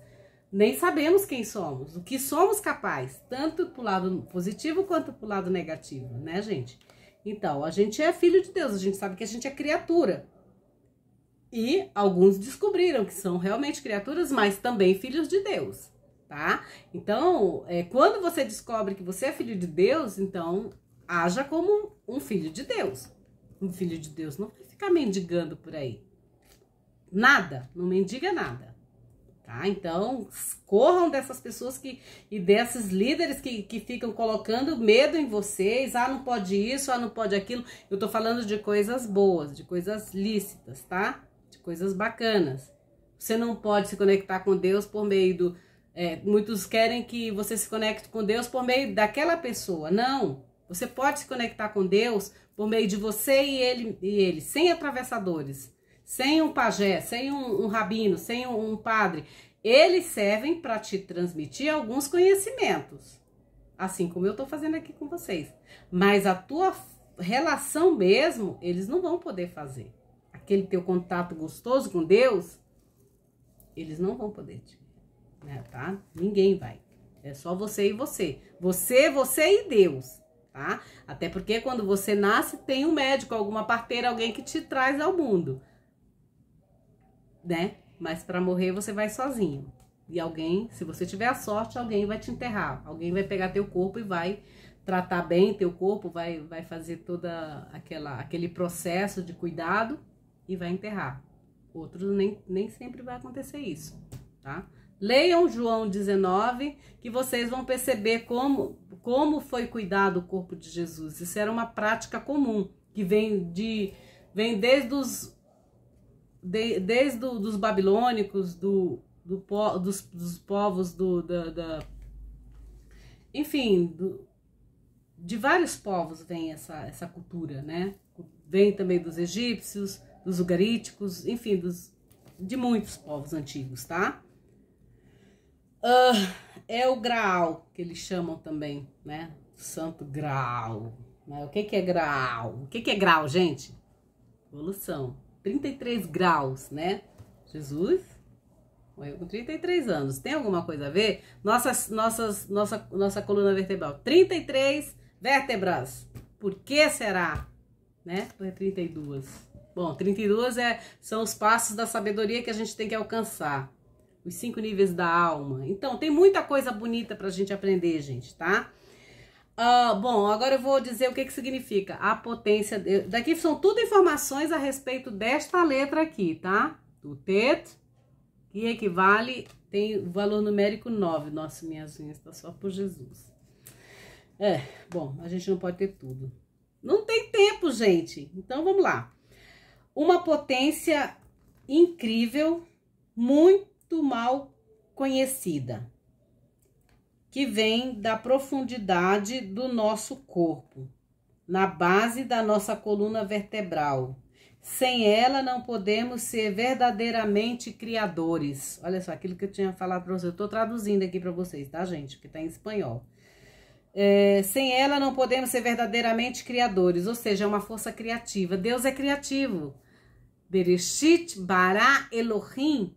nem sabemos quem somos, o que somos capazes, tanto o lado positivo quanto o lado negativo, né, gente? Então, a gente é filho de Deus, a gente sabe que a gente é criatura. E alguns descobriram que são realmente criaturas, mas também filhos de Deus, tá? Então, é, quando você descobre que você é filho de Deus, então haja como um filho de Deus. Um filho de Deus não vai ficar mendigando por aí. Nada, não mendiga nada. Tá? Então, corram dessas pessoas que e desses líderes que, que ficam colocando medo em vocês. Ah, não pode isso, ah, não pode aquilo. Eu tô falando de coisas boas, de coisas lícitas, tá? De coisas bacanas. Você não pode se conectar com Deus por meio do. É, muitos querem que você se conecte com Deus por meio daquela pessoa. Não. Você pode se conectar com Deus por meio de você e ele, e ele sem atravessadores sem um pajé, sem um, um rabino, sem um, um padre, eles servem para te transmitir alguns conhecimentos, assim como eu estou fazendo aqui com vocês. Mas a tua relação mesmo, eles não vão poder fazer. Aquele teu contato gostoso com Deus, eles não vão poder te, né, tá? Ninguém vai. É só você e você. Você, você e Deus, tá? Até porque quando você nasce, tem um médico, alguma parteira, alguém que te traz ao mundo né? Mas para morrer você vai sozinho. E alguém, se você tiver a sorte, alguém vai te enterrar, alguém vai pegar teu corpo e vai tratar bem teu corpo, vai vai fazer toda aquela aquele processo de cuidado e vai enterrar. Outros nem, nem sempre vai acontecer isso, tá? Leiam João 19, que vocês vão perceber como, como foi cuidado o corpo de Jesus. Isso era uma prática comum, que vem, de, vem desde os de, desde o, dos babilônicos, do, do po, dos, dos, povos do, da, da enfim, do, de vários povos vem essa, essa cultura, né? Vem também dos egípcios, dos ugaríticos, enfim, dos, de muitos povos antigos, tá? Uh, é o Graal, que eles chamam também, né? Santo Graal. O que, que é Graal? O que, que é Graal, gente? Evolução. 33 graus, né? Jesus morreu com 33 anos. Tem alguma coisa a ver? Nossas, nossas, nossa, nossa coluna vertebral, 33 vértebras. Por que será? Né? Ou é 32? Bom, 32 é, são os passos da sabedoria que a gente tem que alcançar. Os cinco níveis da alma. Então, tem muita coisa bonita pra gente aprender, gente, tá? Uh, bom, agora eu vou dizer o que, que significa a potência. De... Daqui são tudo informações a respeito desta letra aqui, tá? Do TET, que equivale, tem o valor numérico 9. Nossa, minhas unhas tá só por Jesus. É, bom, a gente não pode ter tudo. Não tem tempo, gente. Então, vamos lá. Uma potência incrível, muito mal conhecida que vem da profundidade do nosso corpo, na base da nossa coluna vertebral. Sem ela não podemos ser verdadeiramente criadores. Olha só aquilo que eu tinha falado para vocês. Eu estou traduzindo aqui para vocês, tá, gente? Que está em espanhol. É, sem ela não podemos ser verdadeiramente criadores, ou seja, é uma força criativa. Deus é criativo. Bereshit bara Elohim.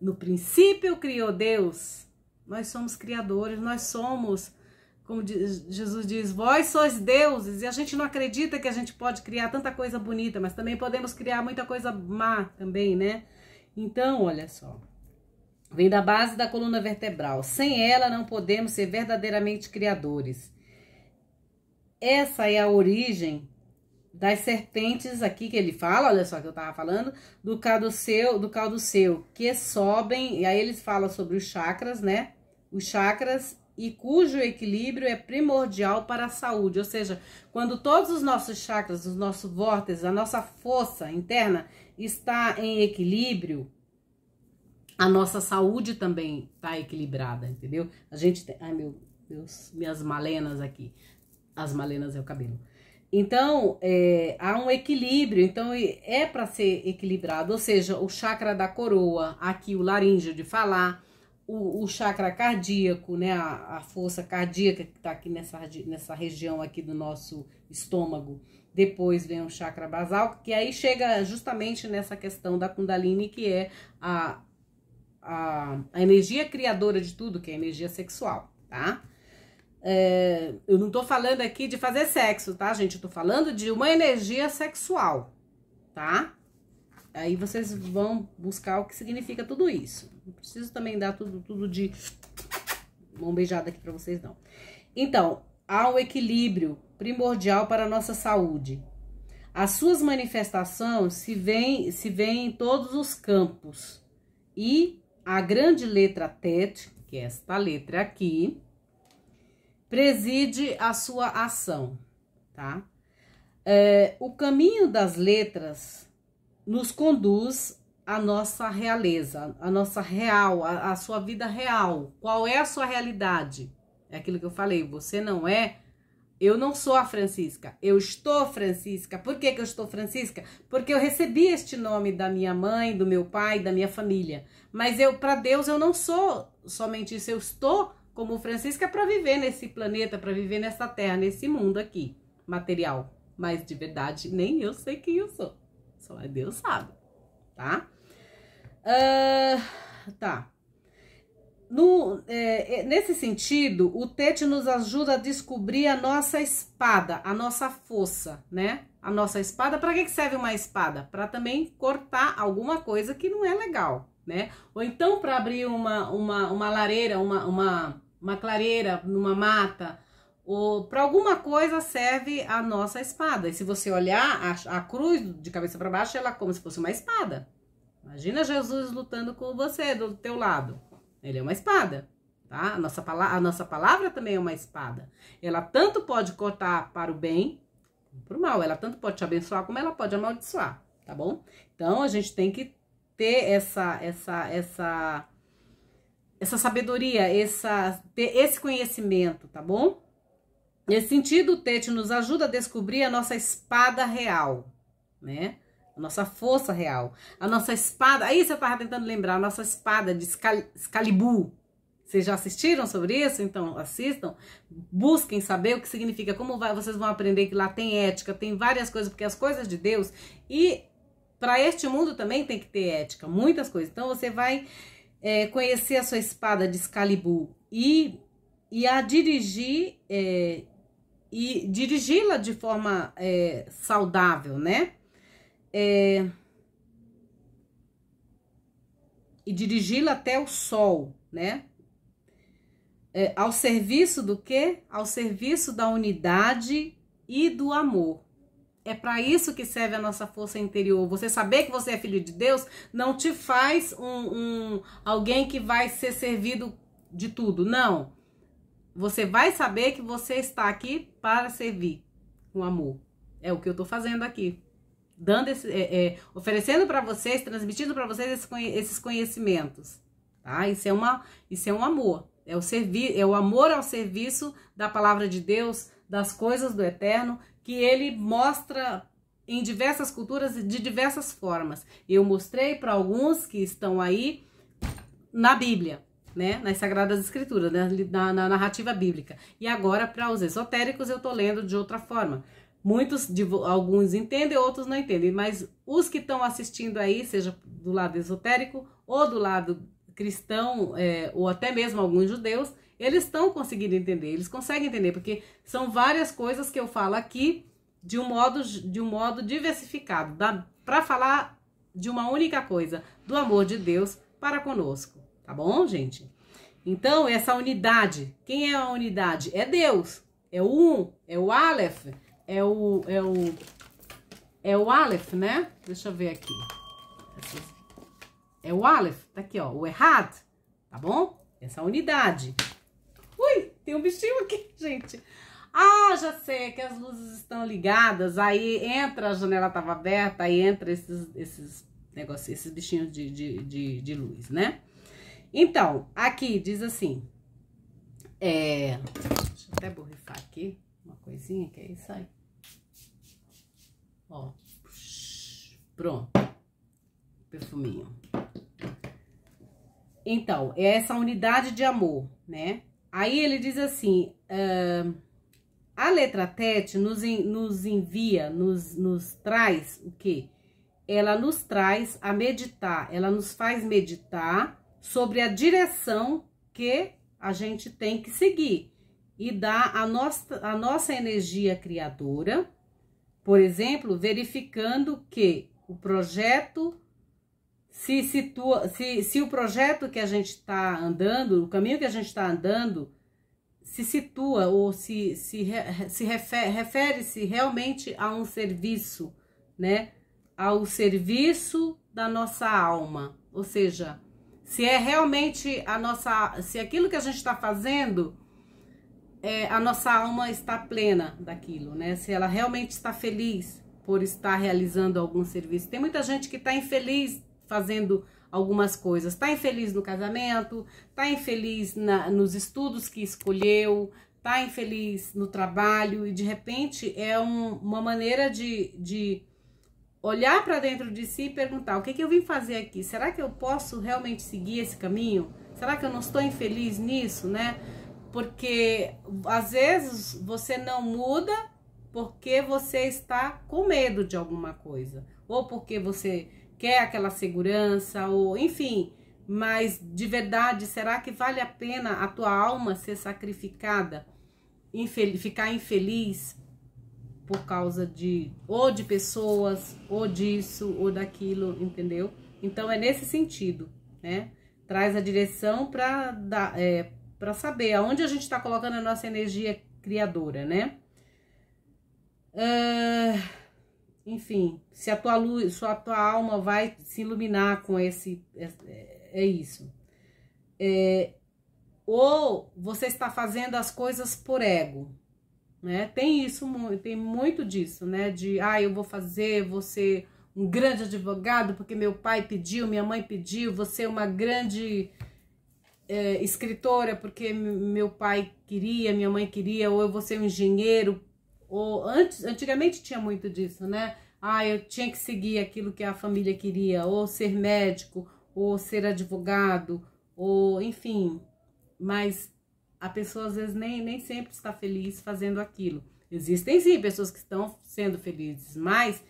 No princípio criou Deus nós somos criadores, nós somos, como Jesus diz, vós sois deuses. E a gente não acredita que a gente pode criar tanta coisa bonita, mas também podemos criar muita coisa má também, né? Então, olha só. Vem da base da coluna vertebral. Sem ela não podemos ser verdadeiramente criadores. Essa é a origem das serpentes aqui que ele fala, olha só que eu tava falando, do caldo seu, do caldo seu, que sobem, e aí eles falam sobre os chakras, né? os chakras e cujo equilíbrio é primordial para a saúde. Ou seja, quando todos os nossos chakras, os nossos vórtices, a nossa força interna está em equilíbrio, a nossa saúde também está equilibrada, entendeu? A gente tem. Ai, meu Deus, minhas malenas aqui. As malenas é o cabelo. Então, é, há um equilíbrio, então é para ser equilibrado, ou seja, o chakra da coroa, aqui o laríngeo de falar, o, o chakra cardíaco, né, a, a força cardíaca que está aqui nessa, nessa região aqui do nosso estômago. Depois vem o chakra basal, que aí chega justamente nessa questão da Kundalini, que é a, a, a energia criadora de tudo, que é a energia sexual, tá? É, eu não tô falando aqui de fazer sexo, tá, gente? Eu tô falando de uma energia sexual, tá? Aí vocês vão buscar o que significa tudo isso. Não preciso também dar tudo, tudo de mão beijada aqui para vocês, não. Então, há um equilíbrio primordial para a nossa saúde. As suas manifestações se veem, se vem em todos os campos. E a grande letra TET, que é esta letra aqui, preside a sua ação, tá? É, o caminho das letras nos conduz à nossa realeza, à nossa real, à, à sua vida real. Qual é a sua realidade? É aquilo que eu falei, você não é eu não sou a Francisca, eu estou Francisca. Por que, que eu estou Francisca? Porque eu recebi este nome da minha mãe, do meu pai, da minha família. Mas eu, para Deus, eu não sou somente isso, eu estou como Francisca para viver nesse planeta, para viver nessa terra, nesse mundo aqui, material. Mas de verdade, nem eu sei quem eu sou. Só é Deus sabe, tá? Uh, tá. No, é, é, nesse sentido, o Tete nos ajuda a descobrir a nossa espada, a nossa força, né? A nossa espada, para que serve uma espada? Para também cortar alguma coisa que não é legal, né? Ou então para abrir uma, uma, uma lareira, uma, uma, uma clareira numa mata, para alguma coisa serve a nossa espada. E se você olhar a, a cruz de cabeça para baixo, ela é como se fosse uma espada. Imagina Jesus lutando com você do teu lado. Ele é uma espada, tá? A nossa, a nossa palavra também é uma espada. Ela tanto pode cortar para o bem, para o mal. Ela tanto pode te abençoar como ela pode amaldiçoar, tá bom? Então a gente tem que ter essa essa essa essa sabedoria, essa ter esse conhecimento, tá bom? Nesse sentido, o Tete nos ajuda a descobrir a nossa espada real, né? A nossa força real. A nossa espada. Aí você estava tentando lembrar, a nossa espada de Scalibu. Vocês já assistiram sobre isso? Então assistam, busquem saber o que significa, como vai, vocês vão aprender que lá tem ética, tem várias coisas, porque as coisas de Deus e para este mundo também tem que ter ética, muitas coisas. Então você vai é, conhecer a sua espada de Scalibu e, e a dirigir é, e dirigi-la de forma é, saudável, né? É, e dirigi-la até o sol, né? É, ao serviço do quê? Ao serviço da unidade e do amor. É para isso que serve a nossa força interior. Você saber que você é filho de Deus não te faz um, um alguém que vai ser servido de tudo, não. Você vai saber que você está aqui para servir com amor. É o que eu estou fazendo aqui. Dando esse, é, é, oferecendo para vocês, transmitindo para vocês esse, esses conhecimentos. Tá? Isso, é uma, isso é um amor. É o, servir, é o amor ao serviço da palavra de Deus, das coisas do eterno, que ele mostra em diversas culturas e de diversas formas. Eu mostrei para alguns que estão aí na Bíblia né, nas Sagradas Escrituras, na, né, na, na narrativa bíblica. E agora, para os esotéricos, eu estou lendo de outra forma. Muitos, de, alguns entendem, outros não entendem, mas os que estão assistindo aí, seja do lado esotérico ou do lado cristão, é, ou até mesmo alguns judeus, eles estão conseguindo entender, eles conseguem entender, porque são várias coisas que eu falo aqui de um modo, de um modo diversificado, para falar de uma única coisa, do amor de Deus para conosco. Tá bom, gente? Então, essa unidade, quem é a unidade? É Deus. É o um, é o Aleph, é o é o é o Aleph, né? Deixa eu ver aqui. É o Aleph, tá aqui, ó, o Errad, tá bom? Essa unidade. Ui, tem um bichinho aqui, gente. Ah, já sei, é que as luzes estão ligadas, aí entra, a janela tava aberta, aí entra esses, esses negócios, esses bichinhos de, de, de, de luz, né? Então, aqui diz assim, é, deixa eu até borrifar aqui uma coisinha, que é isso aí. Ó, pronto, perfuminho. Então, é essa unidade de amor, né? Aí ele diz assim, uh, a letra Tete nos, nos envia, nos, nos traz o quê? Ela nos traz a meditar, ela nos faz meditar sobre a direção que a gente tem que seguir e dá a nossa, a nossa energia criadora, por exemplo, verificando que o projeto se situa, se, se o projeto que a gente está andando, o caminho que a gente está andando, se situa ou se, se, se refere, refere-se realmente a um serviço, né? Ao serviço da nossa alma, ou seja, se é realmente a nossa, se aquilo que a gente está fazendo, é, a nossa alma está plena daquilo, né? Se ela realmente está feliz por estar realizando algum serviço. Tem muita gente que está infeliz fazendo algumas coisas. Está infeliz no casamento, está infeliz na, nos estudos que escolheu, está infeliz no trabalho e de repente é um, uma maneira de, de olhar para dentro de si e perguntar: o que, que eu vim fazer aqui? Será que eu posso realmente seguir esse caminho? Será que eu não estou infeliz nisso, né? Porque às vezes você não muda porque você está com medo de alguma coisa, ou porque você quer aquela segurança, ou enfim. Mas de verdade, será que vale a pena a tua alma ser sacrificada, infel ficar infeliz por causa de ou de pessoas, ou disso, ou daquilo, entendeu? Então é nesse sentido, né? Traz a direção para dar é, para saber aonde a gente está colocando a nossa energia criadora, né? Uh, enfim, se a tua luz, sua tua alma vai se iluminar com esse é, é isso. É, ou você está fazendo as coisas por ego, né? Tem isso, tem muito disso, né? De, ah, eu vou fazer você um grande advogado porque meu pai pediu, minha mãe pediu, você uma grande é, escritora porque meu pai queria, minha mãe queria, ou eu vou ser um engenheiro, ou antes, antigamente tinha muito disso, né? Ah, eu tinha que seguir aquilo que a família queria, ou ser médico, ou ser advogado, ou enfim, mas a pessoa às vezes nem, nem sempre está feliz fazendo aquilo. Existem sim pessoas que estão sendo felizes, mas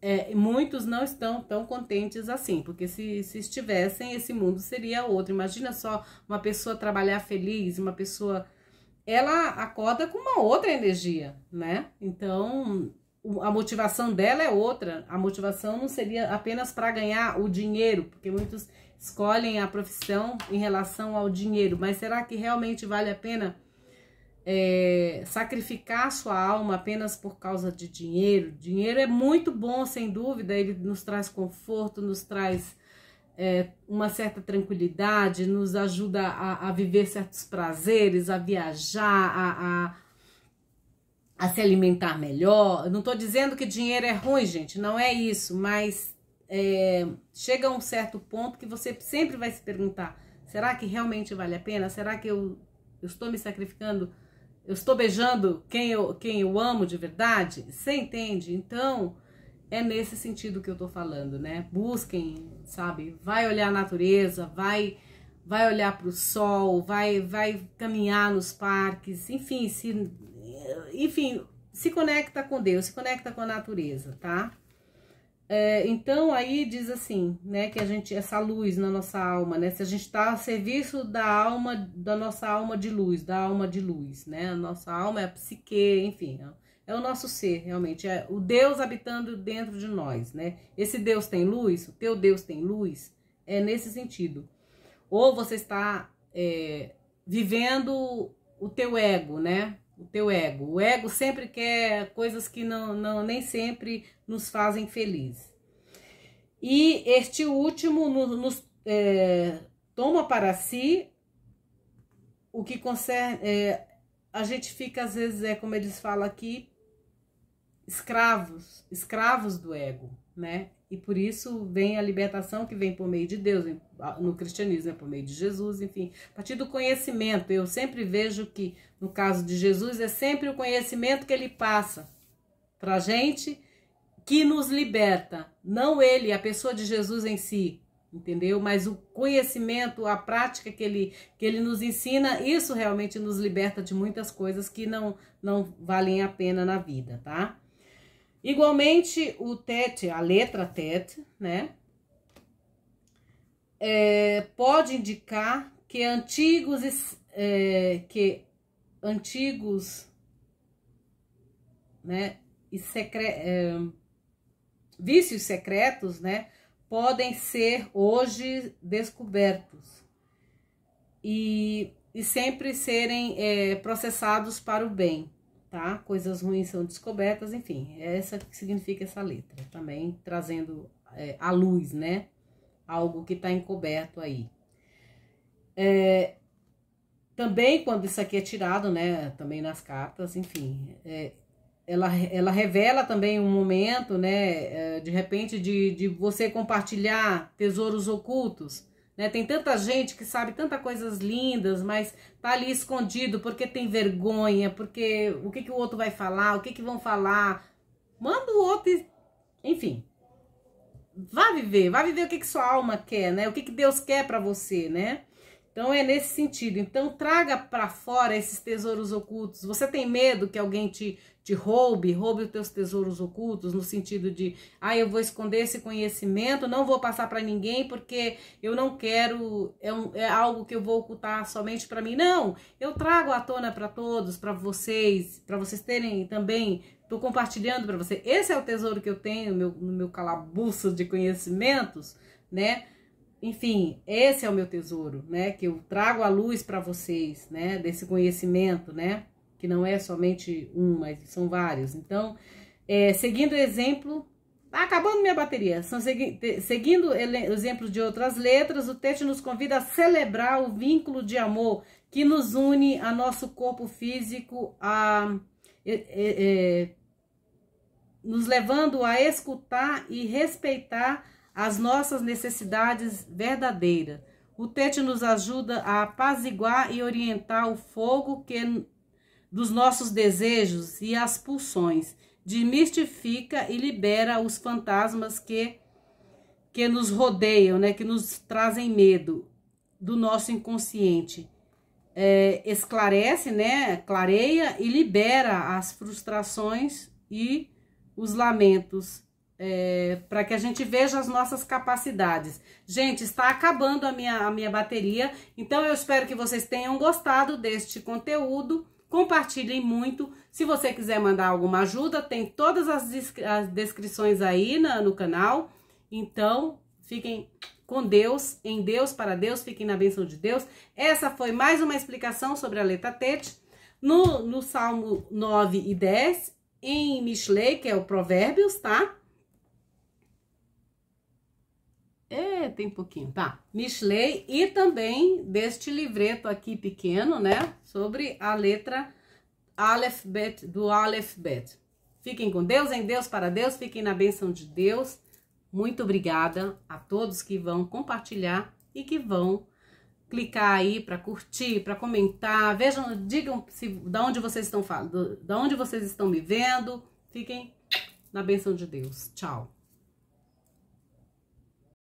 é, muitos não estão tão contentes assim, porque se, se estivessem, esse mundo seria outro. Imagina só uma pessoa trabalhar feliz, uma pessoa. Ela acorda com uma outra energia, né? Então, a motivação dela é outra. A motivação não seria apenas para ganhar o dinheiro, porque muitos escolhem a profissão em relação ao dinheiro, mas será que realmente vale a pena é, sacrificar sua alma apenas por causa de dinheiro? Dinheiro é muito bom, sem dúvida, ele nos traz conforto, nos traz é, uma certa tranquilidade, nos ajuda a, a, viver certos prazeres, a viajar, a, a a se alimentar melhor. Eu não estou dizendo que dinheiro é ruim, gente, não é isso, mas é, chega a um certo ponto que você sempre vai se perguntar: será que realmente vale a pena? Será que eu, eu estou me sacrificando? Eu estou beijando quem eu, quem eu amo de verdade? Você entende? Então, é nesse sentido que eu estou falando, né? Busquem, sabe? Vai olhar a natureza, vai vai olhar para o sol, vai vai caminhar nos parques, enfim, se enfim, se conecta com Deus, se conecta com a natureza, tá? É, então aí diz assim, né, que a gente essa luz na nossa alma, né, se a gente está a serviço da alma, da nossa alma de luz, da alma de luz, né, a nossa alma é a psique, enfim, é, é o nosso ser realmente, é o Deus habitando dentro de nós, né? Esse Deus tem luz, o teu Deus tem luz, é nesse sentido. Ou você está é, vivendo o teu ego, né? o teu ego. O ego sempre quer coisas que não, não nem sempre nos fazem felizes. E este último nos, nos é, toma para si o que concerne. É, a gente fica, às vezes, é como eles falam aqui, escravos, escravos do ego, né? E por isso vem a libertação que vem por meio de Deus, no cristianismo, é por meio de Jesus, enfim. A partir do conhecimento, eu sempre vejo que, no caso de Jesus, é sempre o conhecimento que ele passa para a gente que nos liberta. Não ele, a pessoa de Jesus em si, entendeu? Mas o conhecimento, a prática que ele, que ele nos ensina, isso realmente nos liberta de muitas coisas que não, não valem a pena na vida, tá? Igualmente, o tete, a letra tete, né? É, pode indicar que antigos, é, que antigos, né? E secre é, vícios secretos, né? Podem ser hoje descobertos e, e sempre serem é, processados para o bem tá? Coisas ruins são descobertas, enfim, é essa que significa essa letra, também trazendo é, à luz, né? Algo que está encoberto aí. É, também quando isso aqui é tirado, né? Também nas cartas, enfim, é, ela, ela revela também um momento, né? É, de repente de, de você compartilhar tesouros ocultos né? Tem tanta gente que sabe tantas coisas lindas, mas tá ali escondido porque tem vergonha, porque o que, que o outro vai falar, o que, que vão falar. Manda o outro, e... enfim. Vá viver, vá viver o que, que sua alma quer, né? O que, que Deus quer para você, né? Então é nesse sentido. Então traga para fora esses tesouros ocultos. Você tem medo que alguém te, te roube, roube os teus tesouros ocultos, no sentido de, ah, eu vou esconder esse conhecimento, não vou passar para ninguém porque eu não quero, é, um, é algo que eu vou ocultar somente para mim. Não, eu trago à tona para todos, para vocês, para vocês terem também Estou compartilhando para você. Esse é o tesouro que eu tenho no meu, no meu calabouço de conhecimentos, né? Enfim, esse é o meu tesouro, né? Que eu trago à luz para vocês, né? Desse conhecimento, né? Que não é somente um, mas são vários. Então, é, seguindo o exemplo Tá acabando minha bateria. São segui seguindo exemplos de outras letras, o texto nos convida a celebrar o vínculo de amor que nos une a nosso corpo físico, a, é, é, nos levando a escutar e respeitar as nossas necessidades verdadeiras. O Tete nos ajuda a apaziguar e orientar o fogo que dos nossos desejos e as pulsões, demistifica e libera os fantasmas que que nos rodeiam, né, que nos trazem medo do nosso inconsciente. É, esclarece, né, clareia e libera as frustrações e os lamentos é, para que a gente veja as nossas capacidades. Gente, está acabando a minha, a minha bateria, então eu espero que vocês tenham gostado deste conteúdo. Compartilhem muito. Se você quiser mandar alguma ajuda, tem todas as, as descrições aí na, no canal. Então, fiquem com Deus, em Deus, para Deus, fiquem na bênção de Deus. Essa foi mais uma explicação sobre a letra Tete. No, no Salmo 9 e 10, em Mishlei, que é o Provérbios, tá? É, tem pouquinho, tá? Michelet e também deste livreto aqui pequeno, né? Sobre a letra Aleph Bet, do Aleph Bet. Fiquem com Deus, em Deus, para Deus, fiquem na bênção de Deus. Muito obrigada a todos que vão compartilhar e que vão clicar aí para curtir, para comentar. Vejam, digam se da onde vocês estão falando, da onde vocês estão me vendo. Fiquem na bênção de Deus. Tchau.